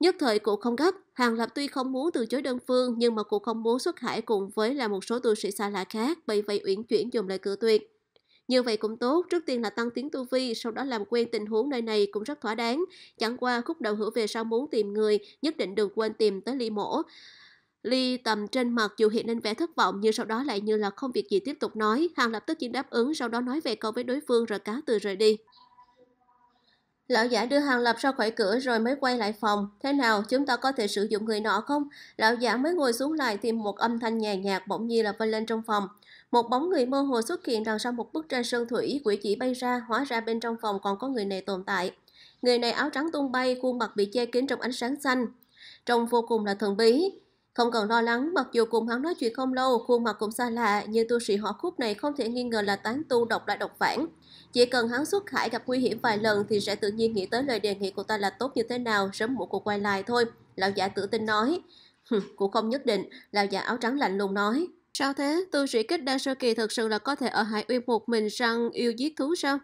Nhất thời cụ không gấp, Hàng Lập tuy không muốn từ chối đơn phương nhưng mà cụ không muốn xuất hải cùng với là một số tu sĩ xa lạ khác, bởi vậy uyển chuyển dùng lời cửa tuyệt. Như vậy cũng tốt, trước tiên là tăng tiếng tu vi, sau đó làm quen tình huống nơi này cũng rất thỏa đáng. Chẳng qua khúc đầu hữu về sau muốn tìm người, nhất định đừng quên tìm tới ly mổ. Ly tầm trên mặt dù hiện lên vẻ thất vọng nhưng sau đó lại như là không việc gì tiếp tục nói. Hàng lập tức chỉ đáp ứng sau đó nói về câu với đối phương rồi cáo từ rời đi. Lão giả đưa Hàng Lập ra khỏi cửa rồi mới quay lại phòng. Thế nào, chúng ta có thể sử dụng người nọ không? Lão giả mới ngồi xuống lại thì một âm thanh nhàn nhạt, nhạt bỗng nhiên là vang lên trong phòng. Một bóng người mơ hồ xuất hiện đằng sau một bức tranh sơn thủy, quỷ chỉ bay ra, hóa ra bên trong phòng còn có người này tồn tại. Người này áo trắng tung bay, khuôn mặt bị che kín trong ánh sáng xanh. Trông vô cùng là thần bí. Không cần lo lắng, mặc dù cùng hắn nói chuyện không lâu, khuôn mặt cũng xa lạ, nhưng tu sĩ họ khúc này không thể nghi ngờ là tán tu độc lại độc phản. Chỉ cần hắn xuất khải gặp nguy hiểm vài lần thì sẽ tự nhiên nghĩ tới lời đề nghị của ta là tốt như thế nào, sớm muộn cuộc quay lại thôi. Lão giả tự tin nói. cũng không nhất định, lão giả áo trắng lạnh lùng nói. Sao thế, tu sĩ kích đa sơ kỳ thật sự là có thể ở Hải Uyên một mình săn yêu giết thú sao?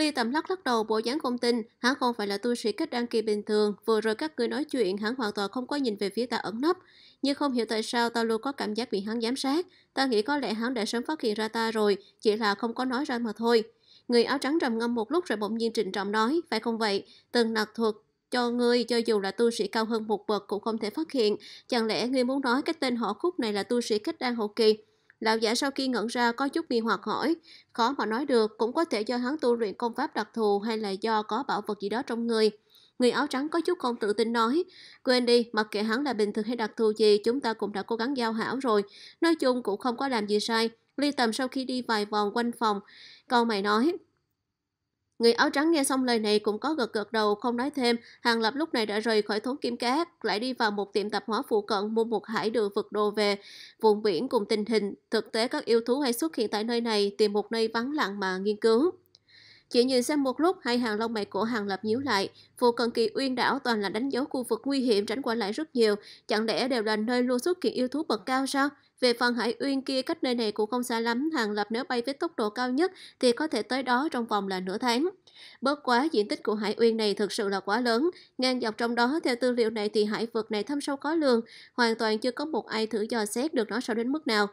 Ly tầm lắc lắc đầu bộ dáng không tin, hắn không phải là tu sĩ kết đăng kỳ bình thường, vừa rồi các ngươi nói chuyện hắn hoàn toàn không có nhìn về phía ta ẩn nấp. Nhưng không hiểu tại sao ta luôn có cảm giác bị hắn giám sát, ta nghĩ có lẽ hắn đã sớm phát hiện ra ta rồi, chỉ là không có nói ra mà thôi. Người áo trắng trầm ngâm một lúc rồi bỗng nhiên trịnh trọng nói, phải không vậy, từng nặc thuật cho ngươi cho dù là tu sĩ cao hơn một bậc cũng không thể phát hiện, chẳng lẽ ngươi muốn nói cái tên họ khúc này là tu sĩ kết đăng hậu kỳ? Lão giả sau khi ngẩn ra có chút nghi hoặc hỏi, khó mà nói được, cũng có thể do hắn tu luyện công pháp đặc thù hay là do có bảo vật gì đó trong người. Người áo trắng có chút không tự tin nói, quên đi, mặc kệ hắn là bình thường hay đặc thù gì, chúng ta cũng đã cố gắng giao hảo rồi, nói chung cũng không có làm gì sai. Ly tầm sau khi đi vài vòng quanh phòng, câu mày nói, Người áo trắng nghe xong lời này cũng có gật gật đầu không nói thêm, Hàng Lập lúc này đã rời khỏi thốn kim cát, lại đi vào một tiệm tạp hóa phụ cận mua một hải đường vực đồ về. Vùng biển cùng tình hình, thực tế các yêu thú hay xuất hiện tại nơi này tìm một nơi vắng lặng mà nghiên cứu. Chỉ nhìn xem một lúc, hai hàng lông mày của Hàng Lập nhíu lại. Phụ cần kỳ uyên đảo toàn là đánh dấu khu vực nguy hiểm tránh qua lại rất nhiều. Chẳng lẽ đều là nơi luôn xuất hiện yêu thú bậc cao sao? Về phần Hải Uyên kia cách nơi này cũng không xa lắm, Hàng Lập nếu bay với tốc độ cao nhất thì có thể tới đó trong vòng là nửa tháng. Bớt quá diện tích của Hải Uyên này thực sự là quá lớn, ngang dọc trong đó theo tư liệu này thì hải vực này thâm sâu có lường, hoàn toàn chưa có một ai thử dò xét được nó sâu đến mức nào.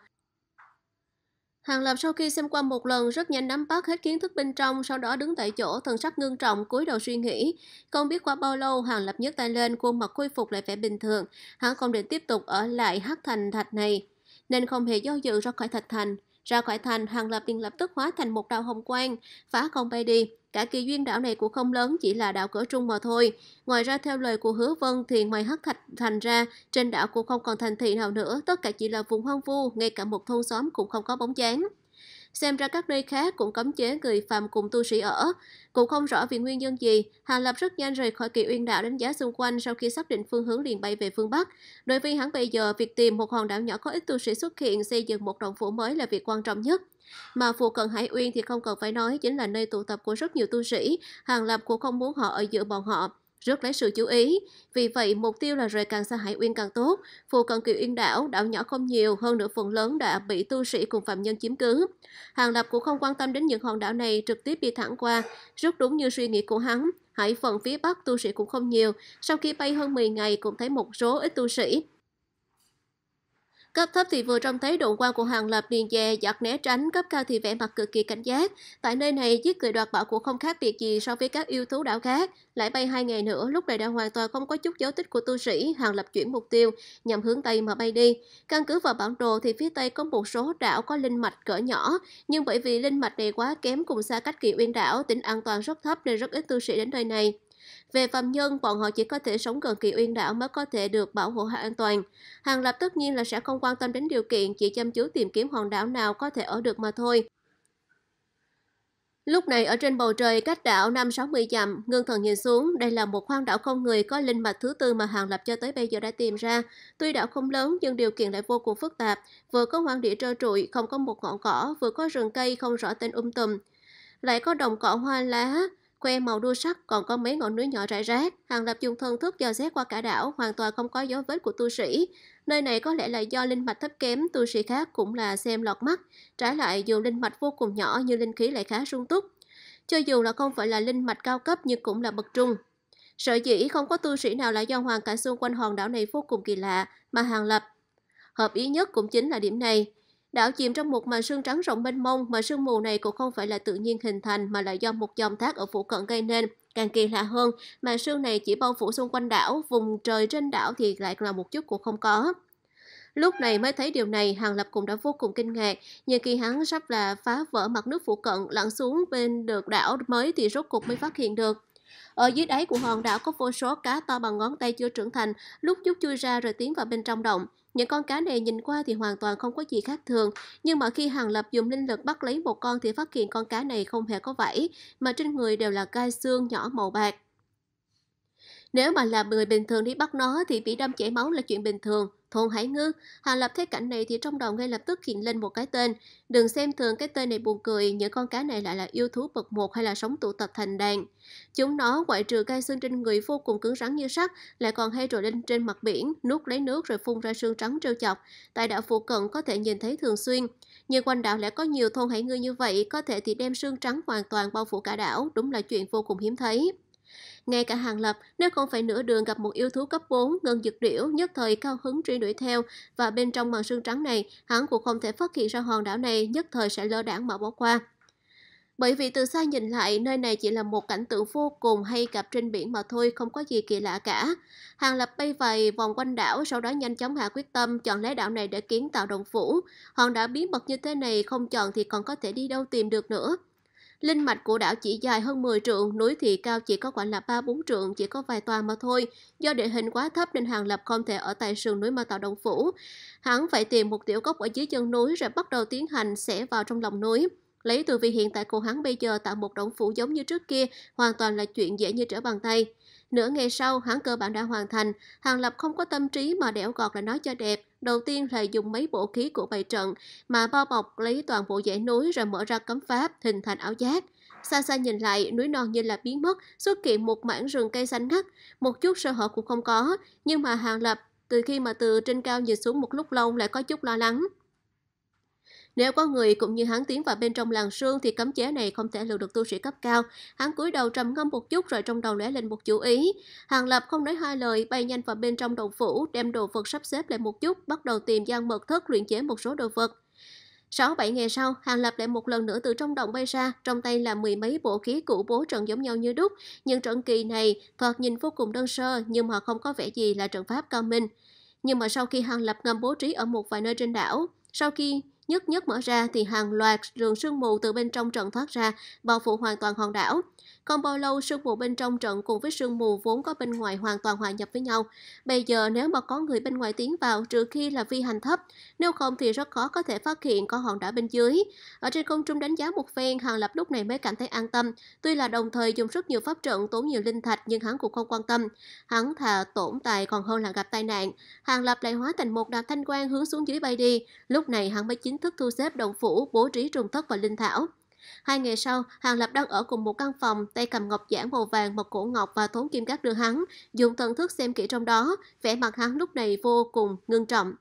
Hàng Lập sau khi xem qua một lần rất nhanh nắm bắt hết kiến thức bên trong, sau đó đứng tại chỗ thần sắc ngưng trọng cúi đầu suy nghĩ. Không biết qua bao lâu, Hàng Lập nhấc tay lên, khuôn mặt khôi phục lại vẻ bình thường. Hắn không định tiếp tục ở lại hắc thành thạch này nên không hề do dự ra khỏi thạch thành. Ra khỏi thành, Hàng Lập liền lập tức hóa thành một đạo hồng quang, phá không bay đi. Cả kỳ duyên đảo này cũng không lớn, chỉ là đảo cỡ trung mà thôi. Ngoài ra theo lời của Hứa Vân thì ngoài hắc thạch thành ra, trên đảo cũng không còn thành thị nào nữa, tất cả chỉ là vùng hoang vu, ngay cả một thôn xóm cũng không có bóng dáng. Xem ra các nơi khác cũng cấm chế người phạm cùng tu sĩ ở. Cũng không rõ vì nguyên nhân gì, Hàng Lập rất nhanh rời khỏi kỳ uyên đảo đánh giá xung quanh sau khi xác định phương hướng liền bay về phương Bắc. Đối với hắn bây giờ, việc tìm một hòn đảo nhỏ có ít tu sĩ xuất hiện xây dựng một động phủ mới là việc quan trọng nhất. Mà phụ cận Hải Uyên thì không cần phải nói chính là nơi tụ tập của rất nhiều tu sĩ, Hàng Lập cũng không muốn họ ở giữa bọn họ rất lấy sự chú ý. Vì vậy, mục tiêu là rời càng xa Hải Uyên càng tốt. Phù cận Kiều uyên đảo, đảo nhỏ không nhiều, hơn nửa phần lớn đã bị tu sĩ cùng phạm nhân chiếm cứ. Hàng Lập cũng không quan tâm đến những hòn đảo này, trực tiếp đi thẳng qua, rất đúng như suy nghĩ của hắn. Hải phần phía Bắc tu sĩ cũng không nhiều, sau khi bay hơn 10 ngày cũng thấy một số ít tu sĩ. Cấp thấp thì vừa trông thấy đồn quan của Hàng Lập liền về giặt né tránh, cấp cao thì vẻ mặt cực kỳ cảnh giác. Tại nơi này, giết người đoạt bảo của không khác biệt gì so với các yêu thú đảo khác. Lại bay hai ngày nữa, lúc này đã hoàn toàn không có chút dấu tích của tu sĩ, Hàng Lập chuyển mục tiêu, nhằm hướng Tây mà bay đi. Căn cứ vào bản đồ thì phía Tây có một số đảo có linh mạch cỡ nhỏ, nhưng bởi vì linh mạch này quá kém cùng xa cách kỳ uyên đảo, tính an toàn rất thấp nên rất ít tu sĩ đến nơi này. Về phạm nhân, bọn họ chỉ có thể sống gần kỳ uyên đảo mới có thể được bảo hộ an toàn. Hàng Lập tất nhiên là sẽ không quan tâm đến điều kiện, chỉ chăm chú tìm kiếm hòn đảo nào có thể ở được mà thôi. Lúc này ở trên bầu trời cách đảo 560 dặm, ngưng thần nhìn xuống, đây là một khoang đảo không người có linh mạch thứ tư mà Hàng Lập cho tới bây giờ đã tìm ra. Tuy đảo không lớn nhưng điều kiện lại vô cùng phức tạp, vừa có hoang địa trơ trụi, không có một ngọn cỏ, vừa có rừng cây không rõ tên um tùm. Lại có đồng cỏ hoa lá, que màu đua sắc còn có mấy ngọn núi nhỏ rải rác. Hàng Lập dùng thần thức dò xét qua cả đảo, hoàn toàn không có dấu vết của tu sĩ. Nơi này có lẽ là do linh mạch thấp kém, tu sĩ khác cũng là xem lọt mắt. Trái lại, dù linh mạch vô cùng nhỏ nhưng linh khí lại khá sung túc. Cho dù là không phải là linh mạch cao cấp nhưng cũng là bậc trung. Sở dĩ không có tu sĩ nào là do hoàn cảnh xung quanh hòn đảo này vô cùng kỳ lạ mà Hàng Lập. Hợp ý nhất cũng chính là điểm này. Đảo chìm trong một màn sương trắng rộng mênh mông mà sương mù này cũng không phải là tự nhiên hình thành mà là do một dòng thác ở phụ cận gây nên. Càng kỳ lạ hơn, màn sương này chỉ bao phủ xung quanh đảo, vùng trời trên đảo thì lại là một chút cũng không có. Lúc này mới thấy điều này, Hàng Lập cũng đã vô cùng kinh ngạc. Nhưng khi hắn sắp là phá vỡ mặt nước phụ cận, lặn xuống bên được đảo mới thì rốt cục mới phát hiện được. Ở dưới đáy của hòn đảo có vô số cá to bằng ngón tay chưa trưởng thành, lúc chút chui ra rồi tiến vào bên trong động. Những con cá này nhìn qua thì hoàn toàn không có gì khác thường, nhưng mà khi Hàng Lập dùng linh lực bắt lấy một con thì phát hiện con cá này không hề có vảy, mà trên người đều là gai xương nhỏ màu bạc. Nếu mà là người bình thường đi bắt nó thì bị đâm chảy máu là chuyện bình thường. Thôn Hải Ngư, Hà Lập thấy cảnh này thì trong đầu ngay lập tức hiện lên một cái tên. Đừng xem thường cái tên này buồn cười, những con cá này lại là yêu thú bậc một hay là sống tụ tập thành đàn. Chúng nó ngoại trừ gai xương trên người vô cùng cứng rắn như sắt, lại còn hay rồi lên trên mặt biển, nuốt lấy nước rồi phun ra xương trắng trêu chọc. Tại đảo phụ cận có thể nhìn thấy thường xuyên. Nhưng quanh đảo lại có nhiều thôn hải ngư như vậy, có thể thì đem xương trắng hoàn toàn bao phủ cả đảo, đúng là chuyện vô cùng hiếm thấy. Ngay cả Hàng Lập, nếu không phải nửa đường gặp một yêu thú cấp 4, Ngân Dực Điểu nhất thời cao hứng truy đuổi theo và bên trong màn sương trắng này, hắn cũng không thể phát hiện ra hòn đảo này nhất thời sẽ lơ đảng mà bỏ qua. Bởi vì từ xa nhìn lại, nơi này chỉ là một cảnh tượng vô cùng hay gặp trên biển mà thôi, không có gì kỳ lạ cả. Hàng Lập bay vầy vòng quanh đảo, sau đó nhanh chóng hạ quyết tâm chọn lấy đảo này để kiến tạo động phủ. Hòn đảo bí mật như thế này không chọn thì còn có thể đi đâu tìm được nữa. Linh mạch của đảo chỉ dài hơn 10 trượng, núi thì cao chỉ có khoảng là 3-4 trượng, chỉ có vài tòa mà thôi. Do địa hình quá thấp nên Hàng Lập không thể ở tại sườn núi mà tạo động phủ. Hắn phải tìm một tiểu cốc ở dưới chân núi rồi bắt đầu tiến hành sẽ vào trong lòng núi. Lấy từ vị hiện tại của hắn bây giờ tạo một động phủ giống như trước kia, hoàn toàn là chuyện dễ như trở bàn tay. Nửa ngày sau, hắn cơ bản đã hoàn thành, Hàng Lập không có tâm trí mà đẻo gọt là nói cho đẹp. Đầu tiên là dùng mấy bộ khí của bài trận mà bao bọc lấy toàn bộ dãy núi rồi mở ra cấm pháp hình thành áo giác. Xa xa nhìn lại, núi non như là biến mất, xuất hiện một mảng rừng cây xanh ngắt, một chút sơ hở cũng không có, nhưng mà Hàng Lập từ khi mà từ trên cao nhìn xuống một lúc lâu lại có chút lo lắng. Nếu có người cũng như hắn tiến vào bên trong làng sương thì cấm chế này không thể lừa được tu sĩ cấp cao. Hắn cúi đầu trầm ngâm một chút rồi trong đầu lóe lên một chú ý. Hàng Lập không nói hai lời, bay nhanh vào bên trong động phủ, đem đồ vật sắp xếp lại một chút, bắt đầu tìm gian mật thất luyện chế một số đồ vật. Sáu bảy ngày sau, Hàng Lập lại một lần nữa từ trong động bay ra, trong tay là mười mấy bộ khí cũ bố trận giống nhau như đúc, nhưng trận kỳ này thoạt nhìn vô cùng đơn sơ nhưng mà không có vẻ gì là trận pháp cao minh. Nhưng mà sau khi Hàng Lập ngâm bố trí ở một vài nơi trên đảo, sau khi Nhất nhất mở ra thì hàng loạt rường sương mù từ bên trong trận thoát ra, bao phủ hoàn toàn hòn đảo. Không bao lâu, sương mù bên trong trận cùng với sương mù vốn có bên ngoài hoàn toàn hòa nhập với nhau. Bây giờ nếu mà có người bên ngoài tiến vào trừ khi là vi hành thấp, nếu không thì rất khó có thể phát hiện có hòn đá bên dưới. Ở trên không trung đánh giá một phen, Hàng Lập lúc này mới cảm thấy an tâm. Tuy là đồng thời dùng rất nhiều pháp trận tốn nhiều linh thạch nhưng hắn cũng không quan tâm. Hắn thà tổn tài còn hơn là gặp tai nạn. Hàng Lập lại hóa thành một đạo thanh quan hướng xuống dưới bay đi. Lúc này hắn mới chính thức thu xếp đồng phủ, bố trí trùng thất và linh thảo. Hai ngày sau, Hàng Lập đang ở cùng một căn phòng, tay cầm ngọc giản màu vàng, một cổ ngọc và thốn kim cát đưa hắn, dùng thần thức xem kỹ trong đó, vẻ mặt hắn lúc này vô cùng ngưng trọng.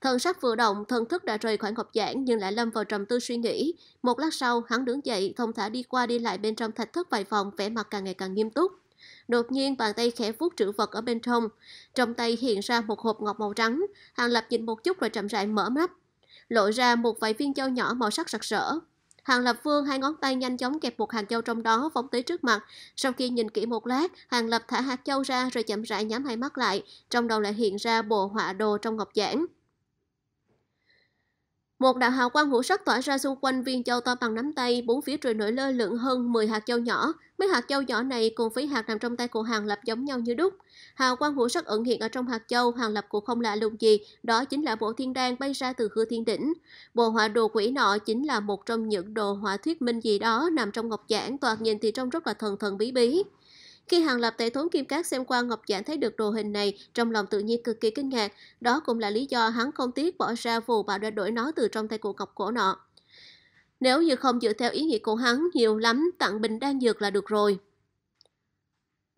Thần sắc vừa động, thần thức đã rời khỏi ngọc giản nhưng lại lâm vào trầm tư suy nghĩ. Một lát sau, hắn đứng dậy, thông thả đi qua đi lại bên trong thạch thất vài phòng, vẻ mặt càng ngày càng nghiêm túc. Đột nhiên bàn tay khẽ vuốt trữ vật ở bên trong, trong tay hiện ra một hộp ngọc màu trắng, Hàng Lập nhìn một chút rồi chậm rãi mở mắt, lộ ra một vài viên châu nhỏ màu sắc sặc sỡ. Hàng Lập Vương hai ngón tay nhanh chóng kẹp một hạt châu trong đó phóng tới trước mặt. Sau khi nhìn kỹ một lát, Hàng Lập thả hạt châu ra rồi chậm rãi nhắm hai mắt lại, trong đầu lại hiện ra bộ họa đồ trong ngọc giản. Một đạo hào quang ngũ sắc tỏa ra xung quanh viên châu to bằng nắm tay, bốn phía trời nổi lơ lửng hơn 10 hạt châu nhỏ. Mấy hạt châu nhỏ này cùng với hạt nằm trong tay của Hàng Lập giống nhau như đúc. Hào quang ngũ sắc ẩn hiện ở trong hạt châu, Hàng Lập cũng không lạ lùng gì, đó chính là bộ thiên đan bay ra từ hư thiên đỉnh. Bộ họa đồ quỷ nọ chính là một trong những đồ họa thuyết minh gì đó nằm trong ngọc giản, toạt nhìn thì trông rất là thần thần bí bí. Khi Hàng Lập Tể Thốn Kim Cát xem qua Ngọc Giản thấy được đồ hình này, trong lòng tự nhiên cực kỳ kinh ngạc. Đó cũng là lý do hắn không tiếc bỏ ra phù bảo đã đổi nó từ trong tay của cọc cổ nọ. Nếu như không dựa theo ý nghĩa của hắn, nhiều lắm tặng bình đang dược là được rồi.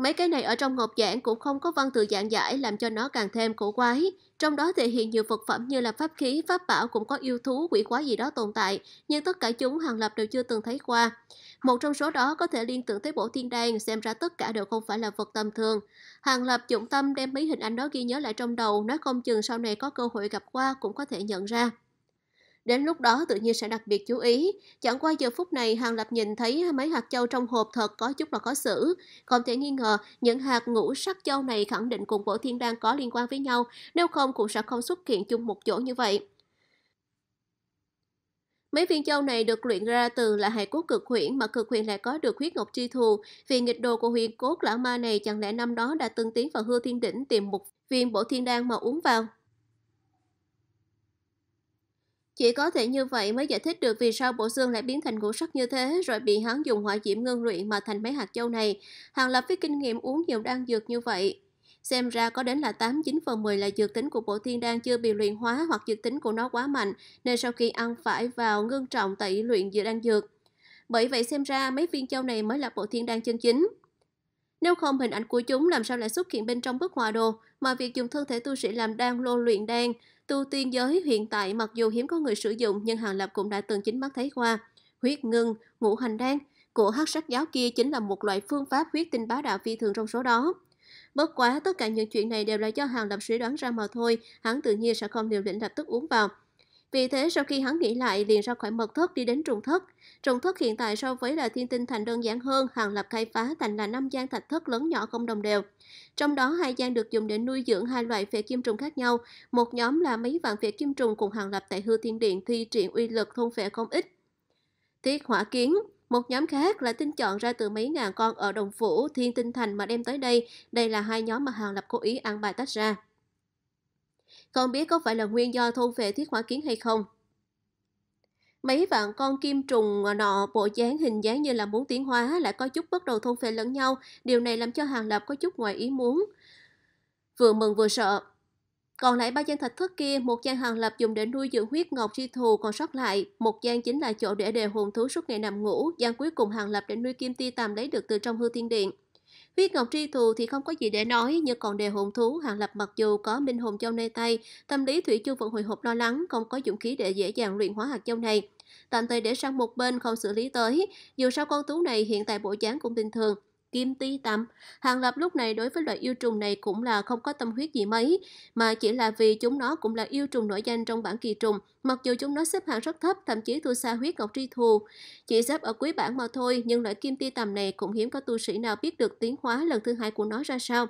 Mấy cái này ở trong hộp giảng cũng không có văn tự giảng giải làm cho nó càng thêm cổ quái. Trong đó thể hiện nhiều vật phẩm như là pháp khí, pháp bảo cũng có yêu thú, quỷ quái gì đó tồn tại, nhưng tất cả chúng Hàng Lập đều chưa từng thấy qua. Một trong số đó có thể liên tưởng tới bộ thiên đan, xem ra tất cả đều không phải là vật tầm thường. Hàng Lập dụng tâm đem mấy hình ảnh đó ghi nhớ lại trong đầu, nói không chừng sau này có cơ hội gặp qua cũng có thể nhận ra. Đến lúc đó tự nhiên sẽ đặc biệt chú ý. Chẳng qua giờ phút này Hàng Lập nhìn thấy mấy hạt châu trong hộp thật có chút là có xử. Không thể nghi ngờ, những hạt ngũ sắc châu này khẳng định cùng bộ Thiên Đan có liên quan với nhau, nếu không cũng sẽ không xuất hiện chung một chỗ như vậy. Mấy viên châu này được luyện ra từ là hải cốt cực huyễn mà cực huyễn lại có được huyết ngọc chi thù, vì nghịch đồ của huyền cốt lão ma này chẳng lẽ năm đó đã từng tiến vào hư thiên đỉnh tìm một viên bổ thiên đan mà uống vào. Chỉ có thể như vậy mới giải thích được vì sao bộ xương lại biến thành ngũ sắc như thế rồi bị hắn dùng hỏa diễm ngưng luyện mà thành mấy hạt châu này. Hàng lập với kinh nghiệm uống nhiều đan dược như vậy. Xem ra có đến là 8-9 phần 10 là dược tính của bộ thiên đan chưa bị luyện hóa hoặc dược tính của nó quá mạnh, nên sau khi ăn phải vào ngưng trọng tẩy luyện dựa đan dược. Bởi vậy xem ra mấy viên châu này mới là bộ thiên đan chân chính. Nếu không hình ảnh của chúng làm sao lại xuất hiện bên trong bức họa đồ, mà việc dùng thân thể tu sĩ làm đan lô luyện đan, Tu tiên giới hiện tại mặc dù hiếm có người sử dụng nhưng Hàng Lập cũng đã từng chính mắt thấy qua. Huyết ngưng, ngũ hành đan của hắc sắc giáo kia chính là một loại phương pháp huyết tinh bá đạo phi thường trong số đó. Bất quá tất cả những chuyện này đều là do Hàng Lập suy đoán ra mà thôi, hắn tự nhiên sẽ không liều lĩnh lập tức uống vào. Vì thế sau khi hắn nghĩ lại liền ra khỏi mật thất đi đến trùng thất. Trùng thất hiện tại so với là thiên tinh thành đơn giản hơn, hàng lập khai phá thành là năm gian thạch thất lớn nhỏ không đồng đều. Trong đó hai gian được dùng để nuôi dưỡng hai loại phệ kim trùng khác nhau, một nhóm là mấy vạn phệ kim trùng cùng hàng lập tại hư thiên điện thi triển uy lực thôn phệ không ít. Tiết hỏa kiến một nhóm khác là tinh chọn ra từ mấy ngàn con ở Đồng Phủ, Thiên Tinh Thành mà đem tới đây. Đây là hai nhóm mà Hàng Lập cố ý ăn bài tách ra. Không biết có phải là nguyên do thôn về thiết hỏa kiến hay không? Mấy vạn con kim trùng nọ bộ dáng hình dáng như là muốn tiến hóa lại có chút bắt đầu thôn phệ lẫn nhau. Điều này làm cho Hàng Lập có chút ngoài ý muốn. Vừa mừng vừa sợ. Còn lại ba gian thạch thất kia, một gian Hàng Lập dùng để nuôi dưỡng huyết ngọc chi thù còn sót lại. Một gian chính là chỗ để đề hồn thú suốt ngày nằm ngủ. Gian cuối cùng Hàng Lập để nuôi kim ti tàm lấy được từ trong hư thiên điện biết Ngọc Tri Thù thì không có gì để nói, nhưng còn đề hồn thú, Hàng Lập mặc dù có minh hồn châu nơi tay, tâm lý Thủy Chu vẫn hồi hộp lo lắng, không có dũng khí để dễ dàng luyện hóa hạt châu này. Tạm thời để sang một bên không xử lý tới, dù sao con thú này hiện tại bộ dáng cũng bình thường, kim ti tâm. Hàng Lập lúc này đối với loại yêu trùng này cũng là không có tâm huyết gì mấy, mà chỉ là vì chúng nó cũng là yêu trùng nổi danh trong bảng kỳ trùng, mặc dù chúng nó xếp hạng rất thấp, thậm chí thua xa huyết ngọc tri thù. Chỉ xếp ở cuối bảng mà thôi, nhưng loại kim ti tầm này cũng hiếm có tu sĩ nào biết được tiến hóa lần thứ hai của nó ra sao.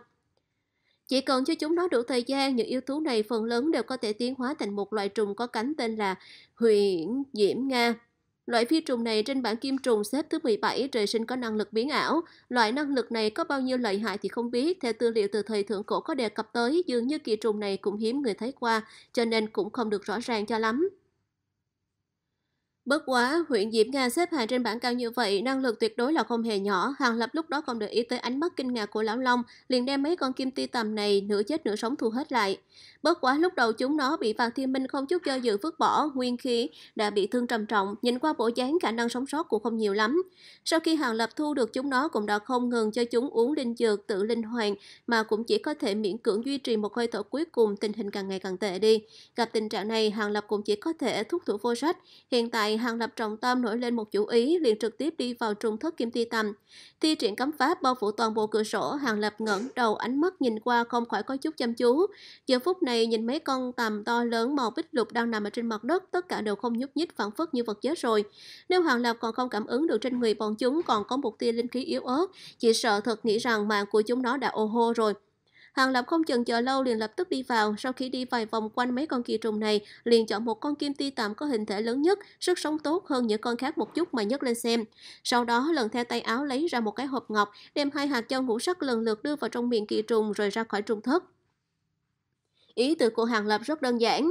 Chỉ cần cho chúng nó đủ thời gian, những yêu thú này phần lớn đều có thể tiến hóa thành một loại trùng có cánh tên là huyền diễm Nga. Loại phi trùng này trên bảng kim trùng xếp thứ 17, trời sinh có năng lực biến ảo. Loại năng lực này có bao nhiêu lợi hại thì không biết, theo tư liệu từ thời thượng cổ có đề cập tới, dường như kỳ trùng này cũng hiếm người thấy qua, cho nên cũng không được rõ ràng cho lắm. Bất quá, huyện Diễm Nga xếp hạng trên bảng cao như vậy, năng lực tuyệt đối là không hề nhỏ. Hàng Lập lúc đó không để ý tới ánh mắt kinh ngạc của Lão Long, liền đem mấy con kim ti tầm này nửa chết nửa sống thu hết lại. Bất quá lúc đầu chúng nó bị Phạm Thiên Minh không chút do dự vứt bỏ, nguyên khí đã bị thương trầm trọng, nhìn qua bộ dáng khả năng sống sót cũng không nhiều lắm. Sau khi Hàng Lập thu được chúng nó cũng đã không ngừng cho chúng uống linh dược tự linh hoàng, mà cũng chỉ có thể miễn cưỡng duy trì một hơi thở cuối cùng tình hình càng ngày càng tệ đi. Gặp tình trạng này, Hàng Lập cũng chỉ có thể thúc thủ vô sách. Hiện tại, Hàng Lập trọng tâm nổi lên một chủ ý, liền trực tiếp đi vào trung thất kim ti tầm. Thi triển cấm pháp bao phủ toàn bộ cửa sổ, Hàng Lập ngẩng đầu ánh mắt nhìn qua không khỏi có chút chăm chú. Giờ phút này, này nhìn mấy con tầm to lớn màu bích lục đang nằm ở trên mặt đất, tất cả đều không nhúc nhích phản phất như vật chết rồi. Nếu Hoàng Lập còn không cảm ứng được trên người bọn chúng còn có một tia linh khí yếu ớt, chỉ sợ thật nghĩ rằng mạng của chúng nó đã ô hô rồi. hoàng Lập không chần chờ lâu liền lập tức đi vào, sau khi đi vài vòng quanh mấy con kỳ trùng này, liền chọn một con kim ti tạm có hình thể lớn nhất, sức sống tốt hơn những con khác một chút mà nhấc lên xem. Sau đó lần theo tay áo lấy ra một cái hộp ngọc, đem hai hạt châu ngũ sắc lần lượt đưa vào trong miệng kỳ trùng rồi ra khỏi trùng thất. Ý từ cô Hàng Lập rất đơn giản.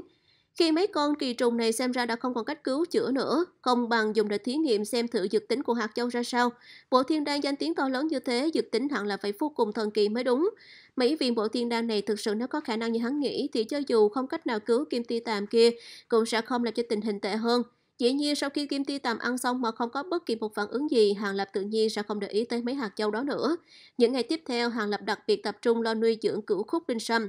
Khi mấy con kỳ trùng này xem ra đã không còn cách cứu chữa nữa, không bằng dùng để thí nghiệm xem thử dược tính của hạt châu ra sao. Bộ thiên đan danh tiếng to lớn như thế, dược tính hẳn là phải vô cùng thần kỳ mới đúng. Mỹ viên bộ thiên đan này thực sự nó có khả năng như hắn nghĩ thì cho dù không cách nào cứu kim ti tàm kia, cũng sẽ không làm cho tình hình tệ hơn. Dĩ nhiên sau khi Kim Ti Tàm ăn xong mà không có bất kỳ một phản ứng gì, Hàng Lập tự nhiên sẽ không để ý tới mấy hạt châu đó nữa. Những ngày tiếp theo, Hàng Lập đặc biệt tập trung lo nuôi dưỡng cửu khúc linh sâm.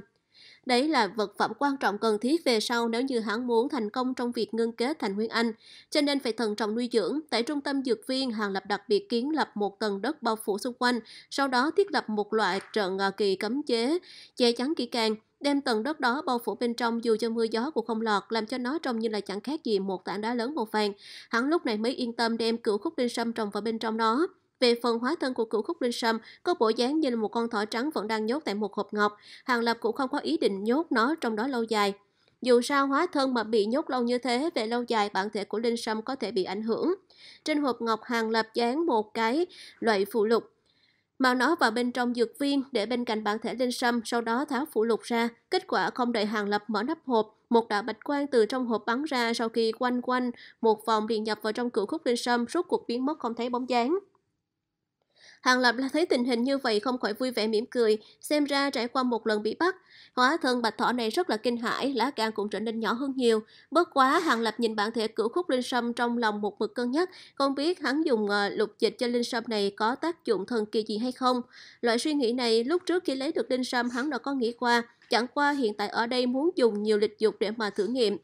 Đấy là vật phẩm quan trọng cần thiết về sau nếu như hắn muốn thành công trong việc ngưng kế thành nguyên anh. Cho nên phải thận trọng nuôi dưỡng. Tại trung tâm dược viên, Hàng Lập đặc biệt kiến lập một tầng đất bao phủ xung quanh, sau đó thiết lập một loại trận à, kỳ cấm chế, che chắn kỹ càng đem tầng đất đó bao phủ bên trong dù cho mưa gió cũng không lọt, làm cho nó trông như là chẳng khác gì một tảng đá lớn màu vàng. Hắn lúc này mới yên tâm đem cửu khúc linh sâm trồng vào bên trong nó. Về phần hóa thân của cửu khúc linh sâm, có bộ dáng như là một con thỏ trắng vẫn đang nhốt tại một hộp ngọc. Hàng Lập cũng không có ý định nhốt nó trong đó lâu dài. Dù sao hóa thân mà bị nhốt lâu như thế, về lâu dài bản thể của Linh Sâm có thể bị ảnh hưởng. Trên hộp ngọc hàng lập dán một cái loại phụ lục. Mà nó vào bên trong dược viên để bên cạnh bản thể Linh Sâm, sau đó tháo phụ lục ra. Kết quả không đợi hàng lập mở nắp hộp, một đạo bạch quang từ trong hộp bắn ra sau khi quanh quanh một vòng liền nhập vào trong cựu khúc Linh Sâm, rốt cuộc biến mất không thấy bóng dáng. Hàng Lập là thấy tình hình như vậy không khỏi vui vẻ mỉm cười, xem ra trải qua một lần bị bắt. Hóa thân bạch thỏ này rất là kinh hãi, lá gan cũng trở nên nhỏ hơn nhiều. Bất quá, Hàng Lập nhìn bản thể cửu khúc linh sâm trong lòng một mực cân nhắc, không biết hắn dùng ờ, lục dịch cho linh sâm này có tác dụng thần kỳ gì hay không. Loại suy nghĩ này lúc trước khi lấy được linh sâm hắn đã có nghĩ qua, chẳng qua hiện tại ở đây muốn dùng nhiều lịch dục để mà thử nghiệm.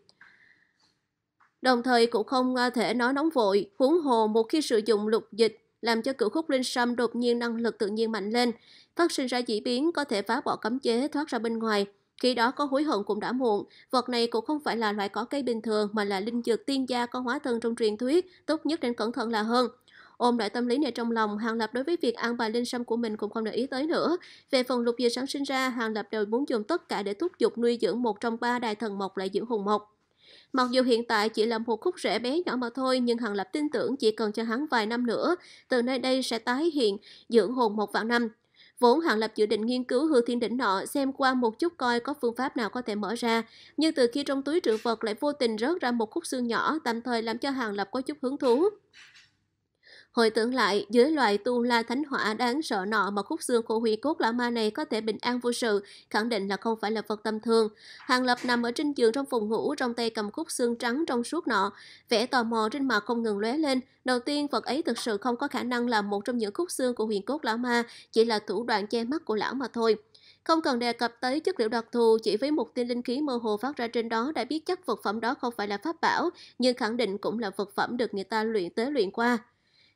Đồng thời cũng không ờ, thể nói nóng vội, huống hồ một khi sử dụng lục dịch làm cho cửu khúc linh sâm đột nhiên năng lực tự nhiên mạnh lên, phát sinh ra dị biến có thể phá bỏ cấm chế thoát ra bên ngoài. Khi đó có hối hận cũng đã muộn, vật này cũng không phải là loại cỏ cây bình thường mà là linh dược tiên gia có hóa thân trong truyền thuyết, tốt nhất nên cẩn thận là hơn. Ôm loại tâm lý này trong lòng, Hàng Lập đối với việc ăn bài linh sâm của mình cũng không để ý tới nữa. Về phần lục diệp sản sinh ra, Hàng Lập đều muốn dùng tất cả để thúc giục nuôi dưỡng một trong ba đài thần mộc lại dưỡng hùng mộc. Mặc dù hiện tại chỉ là một khúc rễ bé nhỏ mà thôi, nhưng Hằng Lập tin tưởng chỉ cần cho hắn vài năm nữa, từ nơi đây sẽ tái hiện, dưỡng hồn một vạn năm. Vốn Hàng Lập dự định nghiên cứu hư thiên đỉnh nọ xem qua một chút coi có phương pháp nào có thể mở ra, nhưng từ khi trong túi trữ vật lại vô tình rớt ra một khúc xương nhỏ tạm thời làm cho Hàng Lập có chút hứng thú. Hồi tưởng lại, dưới loại tu la thánh hỏa đáng sợ nọ mà khúc xương của hủy cốt lão ma này có thể bình an vô sự, khẳng định là không phải là vật tâm thường. Hàng Lập nằm ở trên giường trong phòng ngủ, trong tay cầm khúc xương trắng trong suốt nọ. Vẻ tò mò trên mặt không ngừng lóe lên. Đầu tiên, vật ấy thực sự không có khả năng là một trong những khúc xương của huyền cốt lão ma, chỉ là thủ đoạn che mắt của lão mà thôi. Không cần đề cập tới chất liệu đặc thù, chỉ với một tia linh khí mơ hồ phát ra trên đó đã biết chắc vật phẩm đó không phải là pháp bảo, nhưng khẳng định cũng là vật phẩm được người ta luyện tế luyện qua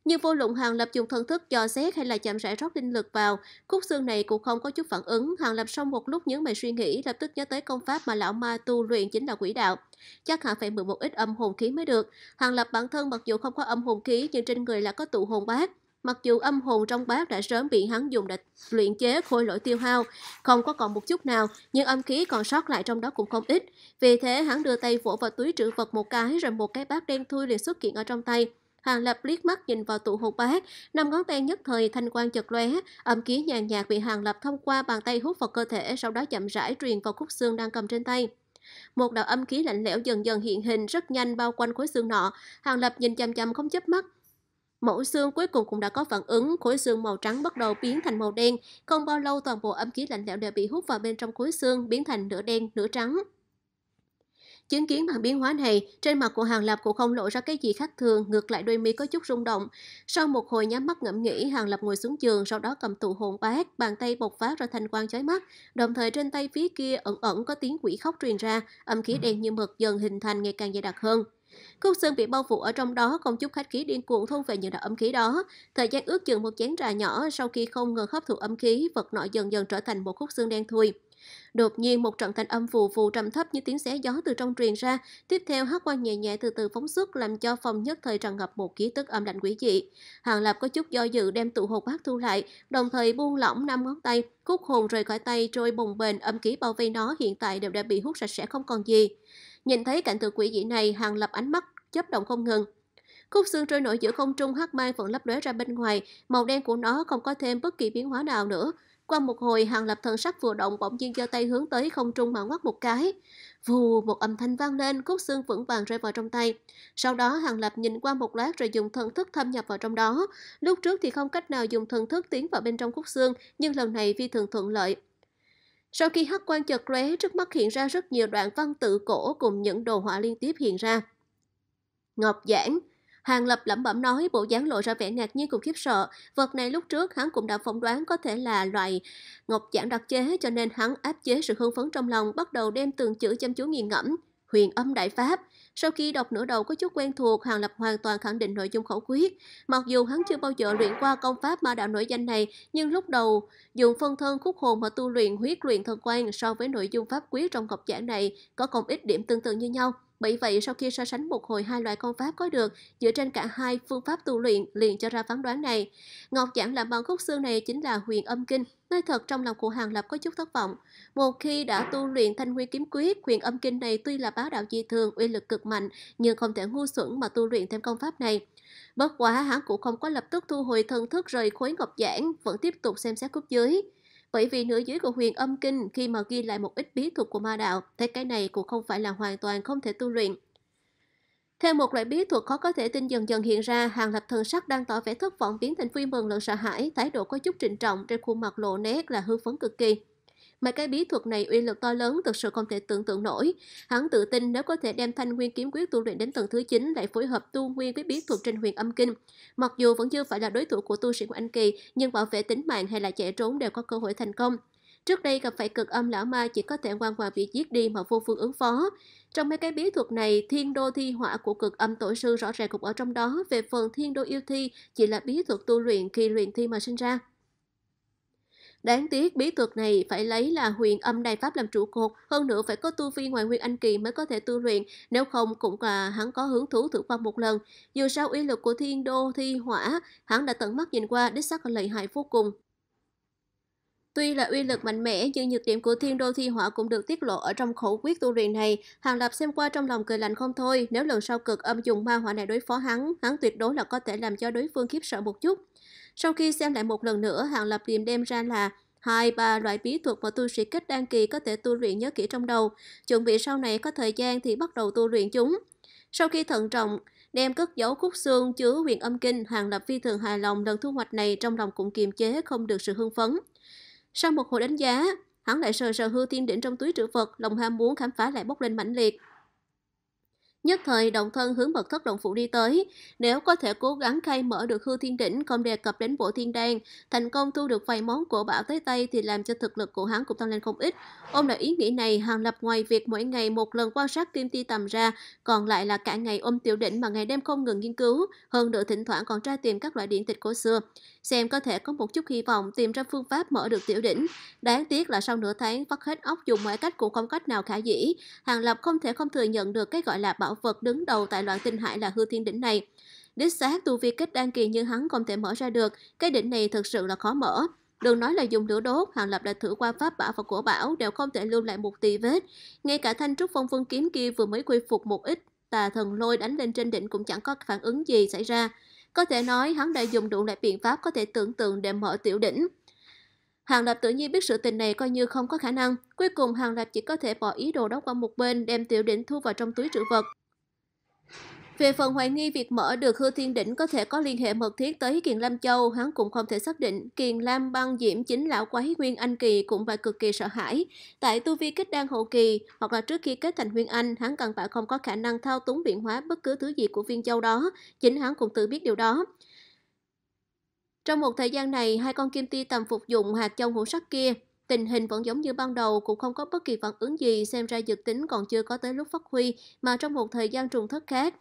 như vô luận Hàng Lập dùng thần thức dò xét hay là chạm rãi rót linh lực vào, khúc xương này cũng không có chút phản ứng, Hàng Lập xong một lúc nhớ mày suy nghĩ, lập tức nhớ tới công pháp mà lão ma tu luyện chính là quỷ đạo. Chắc hẳn phải mượn một ít âm hồn khí mới được. Hàng Lập bản thân mặc dù không có âm hồn khí nhưng trên người là có tụ hồn bát. Mặc dù âm hồn trong bát đã sớm bị hắn dùng để luyện chế khôi lỗi tiêu hao, không có còn một chút nào, nhưng âm khí còn sót lại trong đó cũng không ít. Vì thế hắn đưa tay vỗ vào túi trữ vật một cái rồi một cái bát đen thui liền xuất hiện ở trong tay. Hàng Lập liếc mắt nhìn vào tụ hột bát, năm ngón tay nhất thời thanh quang chật lóe, âm khí nhàn nhạt bị Hàng Lập thông qua bàn tay hút vào cơ thể, sau đó chậm rãi truyền vào khúc xương đang cầm trên tay. Một đạo âm khí lạnh lẽo dần dần hiện hình rất nhanh bao quanh khối xương nọ, Hàng Lập nhìn chằm chằm không chớp mắt. Mẫu xương cuối cùng cũng đã có phản ứng, khối xương màu trắng bắt đầu biến thành màu đen, không bao lâu toàn bộ âm khí lạnh lẽo đều bị hút vào bên trong khối xương biến thành nửa đen nửa trắng. Chứng kiến màn biến hóa này, trên mặt của Hàng Lập cũng không lộ ra cái gì khác thường, ngược lại đôi mi có chút rung động. Sau một hồi nhắm mắt ngẫm nghĩ, Hàng Lập ngồi xuống giường, sau đó cầm tụ hồn bát, bàn tay bộc phát ra thanh quang chói mắt. Đồng thời trên tay phía kia ẩn ẩn có tiếng quỷ khóc truyền ra, âm khí đen như mực dần hình thành ngày càng dày đặc hơn. Khúc Sơn bị bao phủ ở trong đó không chút khách khí điên cuồng thôn về những đạo âm khí đó. Thời gian ước chừng một chén trà nhỏ sau khi không ngừng hấp thụ âm khí, vật nọ dần dần trở thành một khúc xương đen thui. Đột nhiên một trận thanh âm phù phù trầm thấp như tiếng xé gió từ trong truyền ra, tiếp theo hát quang nhẹ nhẹ từ từ phóng xuất làm cho phòng nhất thời tràn ngập một ký tức âm lạnh quỷ dị. Hàng Lập có chút do dự đem tụ hồn bát thu lại, đồng thời buông lỏng năm ngón tay, khúc hồn rời khỏi tay trôi bồng bềnh âm khí bao vây nó hiện tại đều đã bị hút sạch sẽ không còn gì. Nhìn thấy cảnh tượng quỷ dị này, Hàng Lập ánh mắt chớp động không ngừng, Khúc xương trôi nổi giữa không trung hắc mai vẫn lấp lóe ra bên ngoài, màu đen của nó không có thêm bất kỳ biến hóa nào nữa, qua một hồi, Hàng Lập thần sắc vừa động bỗng nhiên giơ tay hướng tới không trung mà ngoắt một cái. Vù, một âm thanh vang lên, cốt xương vững vàng rơi vào trong tay. Sau đó Hàng Lập nhìn qua một lát rồi dùng thần thức thâm nhập vào trong đó. Lúc trước thì không cách nào dùng thần thức tiến vào bên trong cốt xương, nhưng lần này vi thường thuận lợi. Sau khi hắc quan chợt lóe, trước mắt hiện ra rất nhiều đoạn văn tự cổ cùng những đồ họa liên tiếp hiện ra. Ngọc Giảng, Hàng Lập lẩm bẩm nói, bộ dáng lộ ra vẻ ngạc nhiên cùng khiếp sợ. Vật này lúc trước hắn cũng đã phỏng đoán có thể là loại ngọc giản đặc chế cho nên hắn áp chế sự hưng phấn trong lòng, bắt đầu đem từng chữ chăm chú nghiền ngẫm. Huyền âm đại pháp. Sau khi đọc nửa đầu có chút quen thuộc, Hàng Lập hoàn toàn khẳng định nội dung khẩu quyết. Mặc dù hắn chưa bao giờ luyện qua công pháp ma đạo nổi danh này, nhưng lúc đầu dùng phân thân khúc hồn mà tu luyện huyết luyện thân quan so với nội dung pháp quyết trong ngọc giản này có không ít điểm tương tự như nhau. Bởi vậy, sau khi so sánh một hồi hai loại công pháp có được dựa trên cả hai phương pháp tu luyện liền cho ra phán đoán này. Ngọc giảng là bằng khúc xương này chính là huyền âm kinh. nơi thật trong lòng của Hàng Lập có chút thất vọng. Một khi đã tu luyện thanh nguyên kiếm quyết, huyền âm kinh này tuy là báo đạo di thường, uy lực cực mạnh, nhưng không thể ngu xuẩn mà tu luyện thêm công pháp này. Bất quá hắn cũng không có lập tức thu hồi thần thức rời khối ngọc giảng, vẫn tiếp tục xem xét cúp dưới. Bởi vì nửa dưới của huyền âm kinh khi mà ghi lại một ít bí thuật của ma đạo, thế cái này cũng không phải là hoàn toàn không thể tu luyện. Theo một loại bí thuật khó có thể tin dần dần hiện ra, Hàng Lập thần sắc đang tỏ vẻ thất vọng biến thành vui mừng lẫn sợ hãi, thái độ có chút trịnh trọng trên khuôn mặt lộ nét là hư phấn cực kỳ mà cái bí thuật này uy lực to lớn thực sự không thể tưởng tượng nổi. Hắn tự tin nếu có thể đem thanh nguyên kiếm quyết tu luyện đến tầng thứ 9 lại phối hợp tu nguyên với bí thuật trên huyền âm kinh. Mặc dù vẫn chưa phải là đối thủ của tu sĩ của anh Kỳ, nhưng bảo vệ tính mạng hay là chạy trốn đều có cơ hội thành công. Trước đây gặp phải cực âm lão ma chỉ có thể ngoan ngoãn bị giết đi mà vô phương ứng phó. Trong mấy cái bí thuật này, thiên đô thi họa của cực âm tổ sư rõ ràng cũng ở trong đó về phần thiên đô yêu thi chỉ là bí thuật tu luyện khi luyện thi mà sinh ra. Đáng tiếc bí thuật này phải lấy là huyền âm đài pháp làm trụ cột, hơn nữa phải có tu vi ngoài nguyên anh kỳ mới có thể tu luyện, nếu không cũng là hắn có hứng thú thử qua một lần. Dù sao uy lực của thiên đô thi hỏa, hắn đã tận mắt nhìn qua đích xác là lợi hại vô cùng. Tuy là uy lực mạnh mẽ, nhưng nhược điểm của thiên đô thi hỏa cũng được tiết lộ ở trong khẩu quyết tu luyện này. Hàng Lập xem qua trong lòng cười lạnh không thôi, nếu lần sau cực âm dùng ma hỏa này đối phó hắn, hắn tuyệt đối là có thể làm cho đối phương khiếp sợ một chút. Sau khi xem lại một lần nữa, Hàng Lập liền đem ra là hai ba loại bí thuật mà tu sĩ kết đan kỳ có thể tu luyện nhớ kỹ trong đầu, chuẩn bị sau này có thời gian thì bắt đầu tu luyện chúng. Sau khi thận trọng, đem cất giấu khúc xương chứa huyền âm kinh, Hàng Lập phi thường hài lòng lần thu hoạch này trong lòng cũng kiềm chế không được sự hưng phấn. Sau một hồi đánh giá, hắn lại sờ sờ hư thiên đỉnh trong túi trữ vật, lòng ham muốn khám phá lại bốc lên mãnh liệt. Nhất thời động thân hướng mật thất động phủ đi tới, nếu có thể cố gắng khai mở được hư thiên đỉnh không đề cập đến bộ thiên đan, thành công thu được vài món của bảo tới tay thì làm cho thực lực của hắn cũng tăng lên không ít. Ôm lại ý nghĩ này, Hàng Lập ngoài việc mỗi ngày một lần quan sát kim ti tầm ra, còn lại là cả ngày ôm tiểu đỉnh mà ngày đêm không ngừng nghiên cứu, hơn nữa thỉnh thoảng còn tra tìm các loại điện tịch cổ xưa, xem có thể có một chút hy vọng tìm ra phương pháp mở được tiểu đỉnh. Đáng tiếc là sau nửa tháng vắt hết óc dùng mọi cách cũng không cách nào khả dĩ, Hàng Lập không thể không thừa nhận được cái gọi là bảo tạo vật đứng đầu tại loạn tinh hải là hư thiên đỉnh này. Đích xác tu vi kết đan kỳ như hắn không thể mở ra được, cái đỉnh này thật sự là khó mở. Đừng nói là dùng lửa đốt, Hàng Lập đã thử qua pháp bảo và cổ bảo đều không thể lưu lại một tì vết. Ngay cả thanh trúc phong vương kiếm kia vừa mới quy phục một ít, tà thần lôi đánh lên trên đỉnh cũng chẳng có phản ứng gì xảy ra. Có thể nói hắn đã dùng đủ loại biện pháp có thể tưởng tượng để mở tiểu đỉnh. Hàng Lập tự nhiên biết sự tình này coi như không có khả năng. Cuối cùng Hàng Lập chỉ có thể bỏ ý đồ đó qua một bên, đem tiểu đỉnh thu vào trong túi trữ vật. Về phần hoài nghi việc mở được Hư Thiên Đỉnh có thể có liên hệ mật thiết tới Kiền Lam Châu, hắn cũng không thể xác định. Kiền Lam băng diễm chính lão quái Nguyên Anh Kỳ cũng phải cực kỳ sợ hãi. Tại tu vi kết đan hậu kỳ, hoặc là trước khi kết thành Nguyên Anh, hắn cần phải không có khả năng thao túng luyện hóa bất cứ thứ gì của viên châu đó. Chính hắn cũng tự biết điều đó. Trong một thời gian này, hai con kim ti tầm phục dụng hạt châu ngũ sắc kia, tình hình vẫn giống như ban đầu cũng không có bất kỳ phản ứng gì xem ra dược tính còn chưa có tới lúc phát huy mà trong một thời gian trùng thất khác.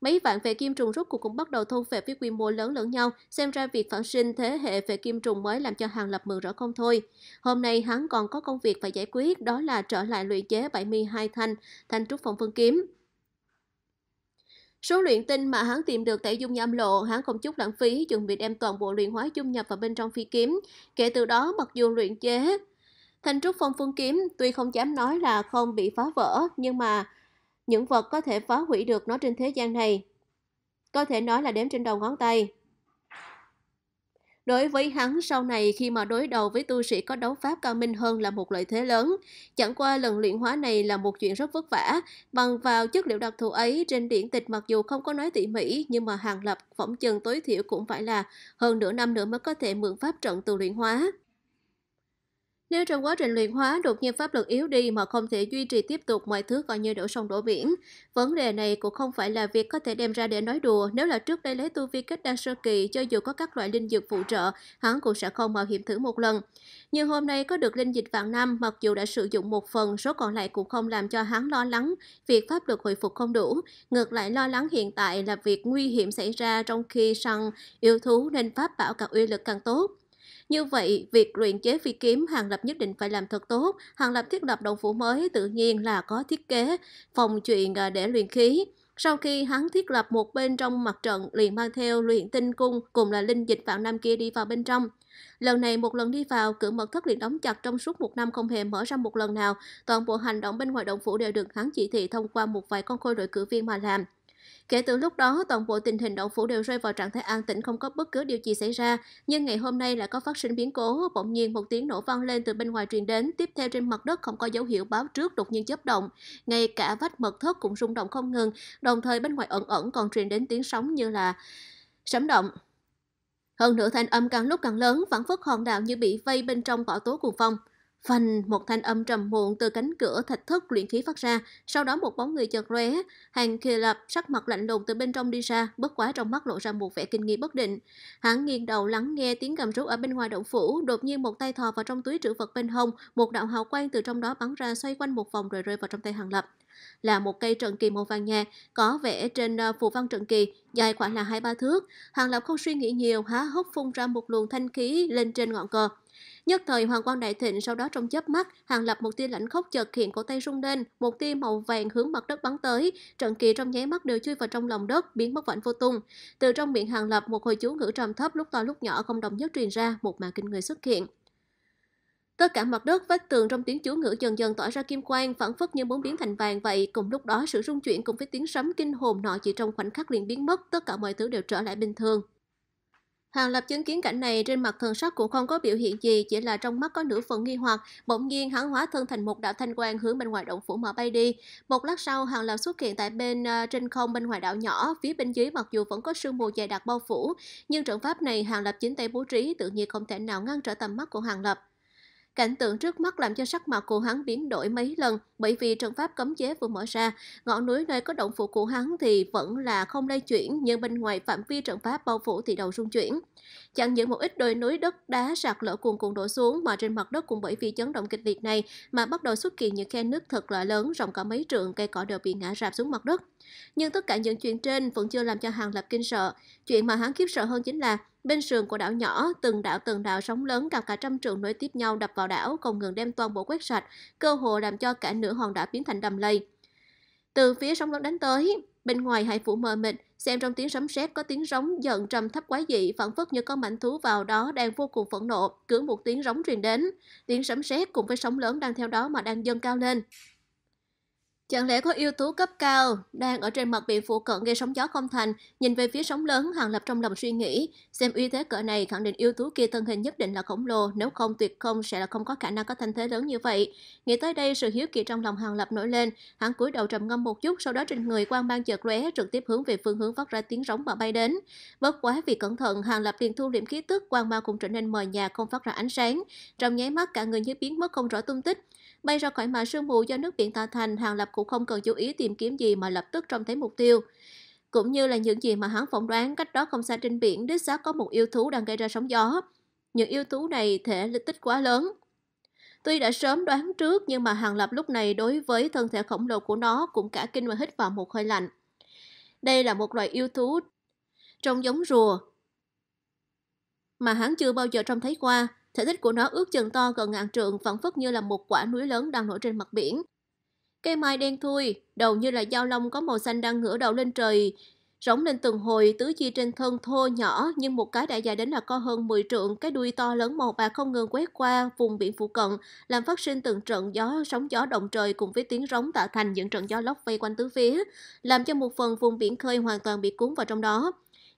Mấy vạn vệ kim trùng rốt cuộc cũng bắt đầu thu về với quy mô lớn lẫn nhau, xem ra việc phản sinh thế hệ vệ kim trùng mới làm cho Hàng Lập mừng rỡ không thôi. Hôm nay hắn còn có công việc phải giải quyết, đó là trở lại luyện chế 72 thanh, thanh trúc phòng phương kiếm. Số luyện tinh mà hắn tìm được tại dung nham lộ, hắn không chút lãng phí, chuẩn bị đem toàn bộ luyện hóa dung nhập vào bên trong phi kiếm. Kể từ đó, mặc dù luyện chế thành trúc phong phương kiếm, tuy không dám nói là không bị phá vỡ, nhưng mà những vật có thể phá hủy được nó trên thế gian này. Có thể nói là đếm trên đầu ngón tay. Đối với hắn, sau này khi mà đối đầu với tu sĩ có đấu pháp cao minh hơn là một lợi thế lớn. Chẳng qua lần luyện hóa này là một chuyện rất vất vả. Bằng vào chất liệu đặc thù ấy, trên điển tịch mặc dù không có nói tỉ mỉ, nhưng mà hàng lập phỏng chừng tối thiểu cũng phải là hơn nửa năm nữa mới có thể mượn pháp trận từ luyện hóa. Nếu trong quá trình luyện hóa đột nhiên pháp lực yếu đi mà không thể duy trì tiếp tục mọi thứ coi như đổ sông đổ biển, vấn đề này cũng không phải là việc có thể đem ra để nói đùa. Nếu là trước đây lấy tu vi kết đan sơ kỳ, cho dù có các loại linh dược phụ trợ, hắn cũng sẽ không mạo hiểm thử một lần. Nhưng hôm nay có được linh dịch vạn năm, mặc dù đã sử dụng một phần, số còn lại cũng không làm cho hắn lo lắng việc pháp lực hồi phục không đủ. Ngược lại lo lắng hiện tại là việc nguy hiểm xảy ra trong khi săn yêu thú nên pháp bảo càng uy lực càng tốt. Như vậy, việc luyện chế phi kiếm Hàng Lập nhất định phải làm thật tốt, Hàng Lập thiết lập động phủ mới tự nhiên là có thiết kế, phòng chuyện à, để luyện khí. Sau khi hắn thiết lập một bên trong mặt trận, liền mang theo luyện tinh cung cùng là linh dịch vạn năm kia đi vào bên trong. Lần này một lần đi vào, cửa mật thất liền đóng chặt trong suốt một năm không hề mở ra một lần nào. Toàn bộ hành động bên ngoài động phủ đều được hắn chỉ thị thông qua một vài con khôi đội cử viên mà làm. Kể từ lúc đó, toàn bộ tình hình động phủ đều rơi vào trạng thái an tĩnh không có bất cứ điều gì xảy ra, nhưng ngày hôm nay lại có phát sinh biến cố, bỗng nhiên một tiếng nổ vang lên từ bên ngoài truyền đến, tiếp theo trên mặt đất không có dấu hiệu báo trước đột nhiên chớp động, ngay cả vách mật thất cũng rung động không ngừng, đồng thời bên ngoài ẩn ẩn còn truyền đến tiếng sóng như là sấm động. Hơn nữa thanh âm càng lúc càng lớn, phản phất hòn đảo như bị vây bên trong vỏ tố cuồng phong. Phanh, một thanh âm trầm muộn từ cánh cửa thạch thất luyện khí phát ra, sau đó một bóng người chợt lóe, Hàng Kỳ Lập sắc mặt lạnh lùng từ bên trong đi ra, bất quá trong mắt lộ ra một vẻ kinh nghi bất định. Hắn nghiêng đầu lắng nghe tiếng cầm rú ở bên ngoài động phủ, đột nhiên một tay thò vào trong túi trữ vật bên hông, một đạo hào quang từ trong đó bắn ra xoay quanh một vòng rồi rơi vào trong tay Hàng Lập. Là một cây trận kỳ màu vàng nhạt, có vẻ trên ờ, phù văn trận kỳ, dài khoảng là hai ba thước. Hàng Lập không suy nghĩ nhiều, há hốc phun ra một luồng thanh khí lên trên ngọn cờ. Nhất thời Hoàng Quang Đại Thịnh sau đó trong chớp mắt, hàng lập một tia lãnh khốc chợt hiện cổ tay rung lên, một tia màu vàng hướng mặt đất bắn tới, trận kỳ trong nháy mắt đều chui vào trong lòng đất, biến mất vảnh vô tung. Từ trong miệng hàng lập một hồi chú ngữ trầm thấp lúc to lúc nhỏ không đồng nhất truyền ra, một màn kinh người xuất hiện. Tất cả mặt đất, vách tường trong tiếng chú ngữ dần dần tỏa ra kim quang, phản phất như muốn biến thành vàng vậy. Cùng lúc đó, sự rung chuyển cùng với tiếng sấm kinh hồn nọ chỉ trong khoảnh khắc liền biến mất, tất cả mọi thứ đều trở lại bình thường. Hàng Lập chứng kiến cảnh này trên mặt thần sắc cũng không có biểu hiện gì, chỉ là trong mắt có nửa phần nghi hoặc. Bỗng nhiên hắn hóa thân thành một đạo thanh quan hướng bên ngoài động phủ mà bay đi. Một lát sau, Hàng Lập xuất hiện tại bên uh, trên không bên ngoài đảo nhỏ, phía bên dưới mặc dù vẫn có sương mù dày đặc bao phủ, nhưng trận pháp này Hàng Lập chính tay bố trí tự nhiên không thể nào ngăn trở tầm mắt của Hàng Lập. Cảnh tượng trước mắt làm cho sắc mặt của hắn biến đổi mấy lần bởi vì trận pháp cấm chế vừa mở ra, ngọn núi nơi có động phủ của hắn thì vẫn là không lay chuyển nhưng bên ngoài phạm vi trận pháp bao phủ thì đầu rung chuyển. Chẳng những một ít đồi núi đất đá sạt lở cuồn cuộn đổ xuống mà trên mặt đất cũng bởi vì chấn động kịch liệt này mà bắt đầu xuất hiện những khe nước thật là lớn rộng cả mấy trượng cây cỏ đều bị ngã rạp xuống mặt đất. Nhưng tất cả những chuyện trên vẫn chưa làm cho Hàng Lập kinh sợ. Chuyện mà hắn khiếp sợ hơn chính là Bên sườn của đảo nhỏ, từng đảo từng đảo sóng lớn cả cả trăm trường nối tiếp nhau đập vào đảo, không ngừng đem toàn bộ quét sạch, cơ hồ làm cho cả nửa hòn đảo biến thành đầm lầy. Từ phía sóng lớn đánh tới, bên ngoài hải phủ mờ mịt, xem trong tiếng sấm sét có tiếng rống giận trầm thấp quái dị, phản phất như con mảnh thú vào đó đang vô cùng phẫn nộ, cứ một tiếng rống truyền đến, tiếng sấm sét cùng với sóng lớn đang theo đó mà đang dâng cao lên. Chẳng lẽ có yếu tố cấp cao đang ở trên mặt biển phụ cận gây sóng gió không thành, nhìn về phía sóng lớn Hàng Lập trong lòng suy nghĩ, xem uy thế cỡ này khẳng định yếu tố kia thân hình nhất định là khổng lồ, nếu không tuyệt không sẽ là không có khả năng có thanh thế lớn như vậy. Nghĩ tới đây sự hiếu kỳ trong lòng Hàng Lập nổi lên, hắn cúi đầu trầm ngâm một chút, sau đó trên người quang ban chợt lóe trực tiếp hướng về phương hướng phát ra tiếng rống mà bay đến. Bất quá vì cẩn thận, Hàng Lập liền thu liệm khí tức quang ban cũng trở nên mờ nhạt không phát ra ánh sáng, trong nháy mắt cả người như biến mất không rõ tung tích. Bay ra khỏi màn sương mù do nước biển tạo thành, Hàng Lập cũng không cần chú ý tìm kiếm gì mà lập tức trông thấy mục tiêu. Cũng như là những gì mà hắn phỏng đoán cách đó không xa trên biển, đích xác có một yêu thú đang gây ra sóng gió. Những yêu thú này thể tích quá lớn, Tuy đã sớm đoán trước nhưng mà Hàng Lập lúc này đối với thân thể khổng lồ của nó cũng cả kinh và hít vào một hơi lạnh. Đây là một loại yêu thú trông giống rùa mà hắn chưa bao giờ trông thấy qua. Thể tích của nó ước chừng to gần ngàn trượng vẫn phất như là một quả núi lớn đang nổi trên mặt biển. Cây mai đen thui, đầu như là dao lông có màu xanh đang ngửa đầu lên trời, rống lên từng hồi, tứ chi trên thân thô nhỏ nhưng một cái đã dài đến là co hơn 10 trượng, cái đuôi to lớn màu bạc không ngừng quét qua vùng biển phụ cận, làm phát sinh từng trận gió sóng gió động trời cùng với tiếng rống tạo thành những trận gió lốc vây quanh tứ phía, làm cho một phần vùng biển khơi hoàn toàn bị cuốn vào trong đó.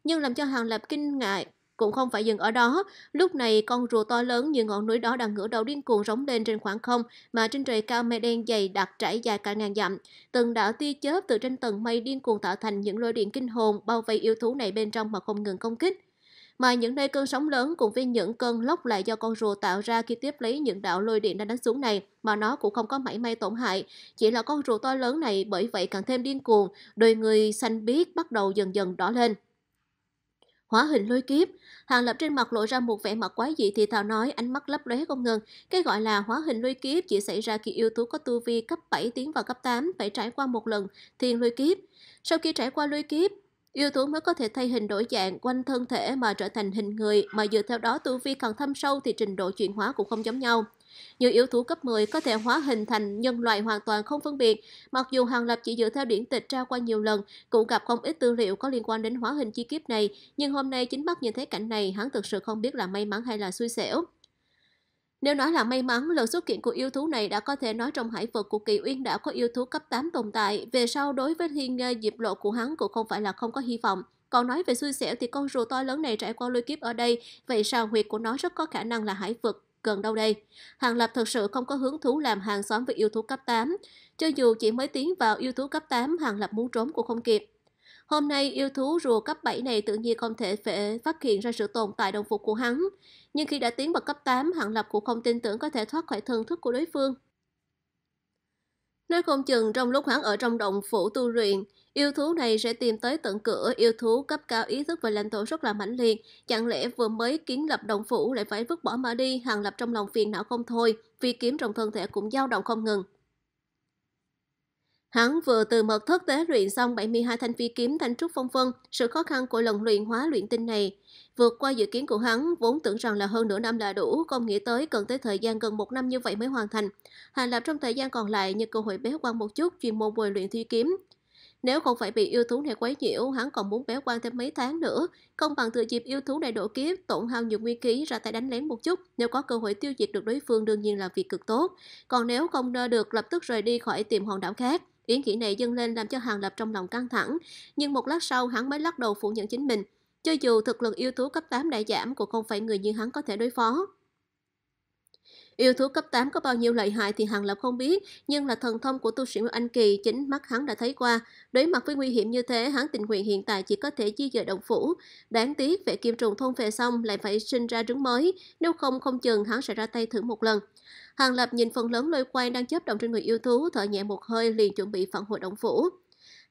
Nhưng làm cho Hàng Lập kinh ngại, cũng không phải dừng ở đó, lúc này con rùa to lớn như ngọn núi đó đang ngửa đầu điên cuồng rống lên trên khoảng không mà trên trời cao mây đen dày đặc trải dài cả ngàn dặm. Từng đạo tia chớp từ trên tầng mây điên cuồng tạo thành những lôi điện kinh hồn bao vây yêu thú này bên trong mà không ngừng công kích mà những nơi cơn sóng lớn cùng với những cơn lốc lại do con rùa tạo ra khi tiếp lấy những đạo lôi điện đang đánh xuống này mà nó cũng không có mảy may tổn hại. Chỉ là con rùa to lớn này bởi vậy càng thêm điên cuồng, đôi người xanh biếc bắt đầu dần dần đỏ lên. Hóa hình lôi kiếp, Hàng Lập trên mặt lộ ra một vẻ mặt quái dị thì thào nói, ánh mắt lấp lóe không ngừng. Cái gọi là hóa hình lôi kiếp chỉ xảy ra khi yêu thú có tu vi cấp 7 tiến vào cấp 8 phải trải qua một lần thiên lôi kiếp. Sau khi trải qua lôi kiếp, Yêu thú mới có thể thay hình đổi dạng quanh thân thể mà trở thành hình người, mà dựa theo đó tu vi càng thâm sâu thì trình độ chuyển hóa cũng không giống nhau. Nhiều yếu tố cấp 10 có thể hóa hình thành nhân loại hoàn toàn không phân biệt, mặc dù Hàng Lập chỉ dựa theo điển tịch trao qua nhiều lần, cũng gặp không ít tư liệu có liên quan đến hóa hình chi kiếp này, nhưng hôm nay chính mắt nhìn thấy cảnh này, hắn thực sự không biết là may mắn hay là xui xẻo. Nếu nói là may mắn, lần xuất hiện của yêu thú này đã có thể nói trong hải vực của kỳ uyên đã có yêu thú cấp 8 tồn tại. Về sau đối với thiên diệp lộ của hắn cũng không phải là không có hy vọng. Còn nói về xui xẻo thì con rùa to lớn này trải qua lôi kiếp ở đây, vậy sao huyệt của nó rất có khả năng là hải vực gần đâu đây. Hàng Lập thật sự không có hứng thú làm hàng xóm với yêu thú cấp 8. Cho dù chỉ mới tiến vào yêu thú cấp 8, Hàng Lập muốn trốn cũng không kịp. Hôm nay yêu thú rùa cấp 7 này tự nhiên không thể phát hiện ra sự tồn tại đồng phục của hắn. Nhưng khi đã tiến vào cấp 8, Hàng Lập cũng không tin tưởng có thể thoát khỏi thân thức của đối phương. Nói không chừng trong lúc hắn ở trong động phủ tu luyện, Yêu thú này sẽ tìm tới tận cửa, yêu thú cấp cao ý thức về lãnh thổ rất là mãnh liệt. Chẳng lẽ vừa mới kiến lập đồng phủ lại phải vứt bỏ mà đi, hàng lập trong lòng phiền não không thôi, phi kiếm trong thân thể cũng dao động không ngừng. Hắn vừa từ mật thất tế luyện xong 72 thanh phi kiếm thanh trúc phong vân, sự khó khăn của lần luyện hóa luyện tinh này. Vượt qua dự kiến của hắn, vốn tưởng rằng là hơn nửa năm là đủ, không nghĩ tới cần tới thời gian gần một năm như vậy mới hoàn thành. Hàng lập trong thời gian còn lại như cơ hội bế quan một chút chuyên môn bồi luyện thi kiếm, nếu không phải bị yêu thú này quấy nhiễu, hắn còn muốn béo quan thêm mấy tháng nữa. Không bằng thừa dịp yêu thú này đổ kiếp, tổn hao nhiều nguyên khí ra tay đánh lén một chút. Nếu có cơ hội tiêu diệt được đối phương đương nhiên là việc cực tốt. Còn nếu không nơ được, lập tức rời đi khỏi tìm hòn đảo khác. Ý nghĩ này dâng lên làm cho Hàng Lập trong lòng căng thẳng. Nhưng một lát sau, hắn mới lắc đầu phủ nhận chính mình. Cho dù thực lực yêu thú cấp 8 đã giảm cũng không phải người như hắn có thể đối phó. Yêu thú cấp 8 có bao nhiêu lợi hại thì Hàng Lập không biết, nhưng là thần thông của tu sĩ Nguyễn Anh Kỳ chính mắt hắn đã thấy qua. Đối mặt với nguy hiểm như thế, hắn tình nguyện hiện tại chỉ có thể di dời động phủ. Đáng tiếc, vệ kim trùng thôn về xong lại phải sinh ra trứng mới, nếu không không chừng hắn sẽ ra tay thử một lần. Hàng Lập nhìn phần lớn lôi quang đang chớp động trên người yêu thú, thở nhẹ một hơi liền chuẩn bị phản hồi động phủ.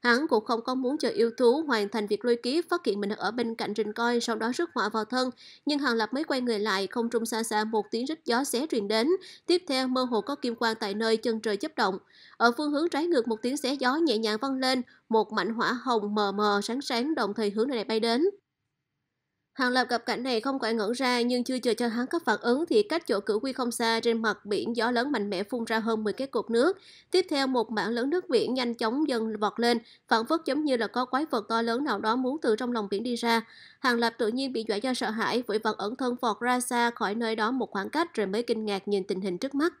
Hắn cũng không có muốn chờ yêu thú hoàn thành việc lôi kiếp phát hiện mình ở bên cạnh rình coi sau đó rước họa vào thân. Nhưng Hàng Lập mới quay người lại, không trung xa xa một tiếng rít gió xé truyền đến. Tiếp theo mơ hồ có kim quang tại nơi chân trời chấp động. Ở phương hướng trái ngược một tiếng xé gió nhẹ nhàng văng lên, một mảnh hỏa hồng mờ mờ sáng sáng đồng thời hướng này bay đến. Hàng Lập gặp cảnh này không khỏi ngẩn ra nhưng chưa chờ cho hắn có phản ứng thì cách chỗ cửu quy không xa trên mặt biển gió lớn mạnh mẽ phun ra hơn 10 cái cột nước. Tiếp theo một mảng lớn nước biển nhanh chóng dần vọt lên, phản phất giống như là có quái vật to lớn nào đó muốn từ trong lòng biển đi ra. Hàng Lập tự nhiên bị dọa do sợ hãi, vội vàng ẩn thân vọt ra xa khỏi nơi đó một khoảng cách rồi mới kinh ngạc nhìn tình hình trước mắt.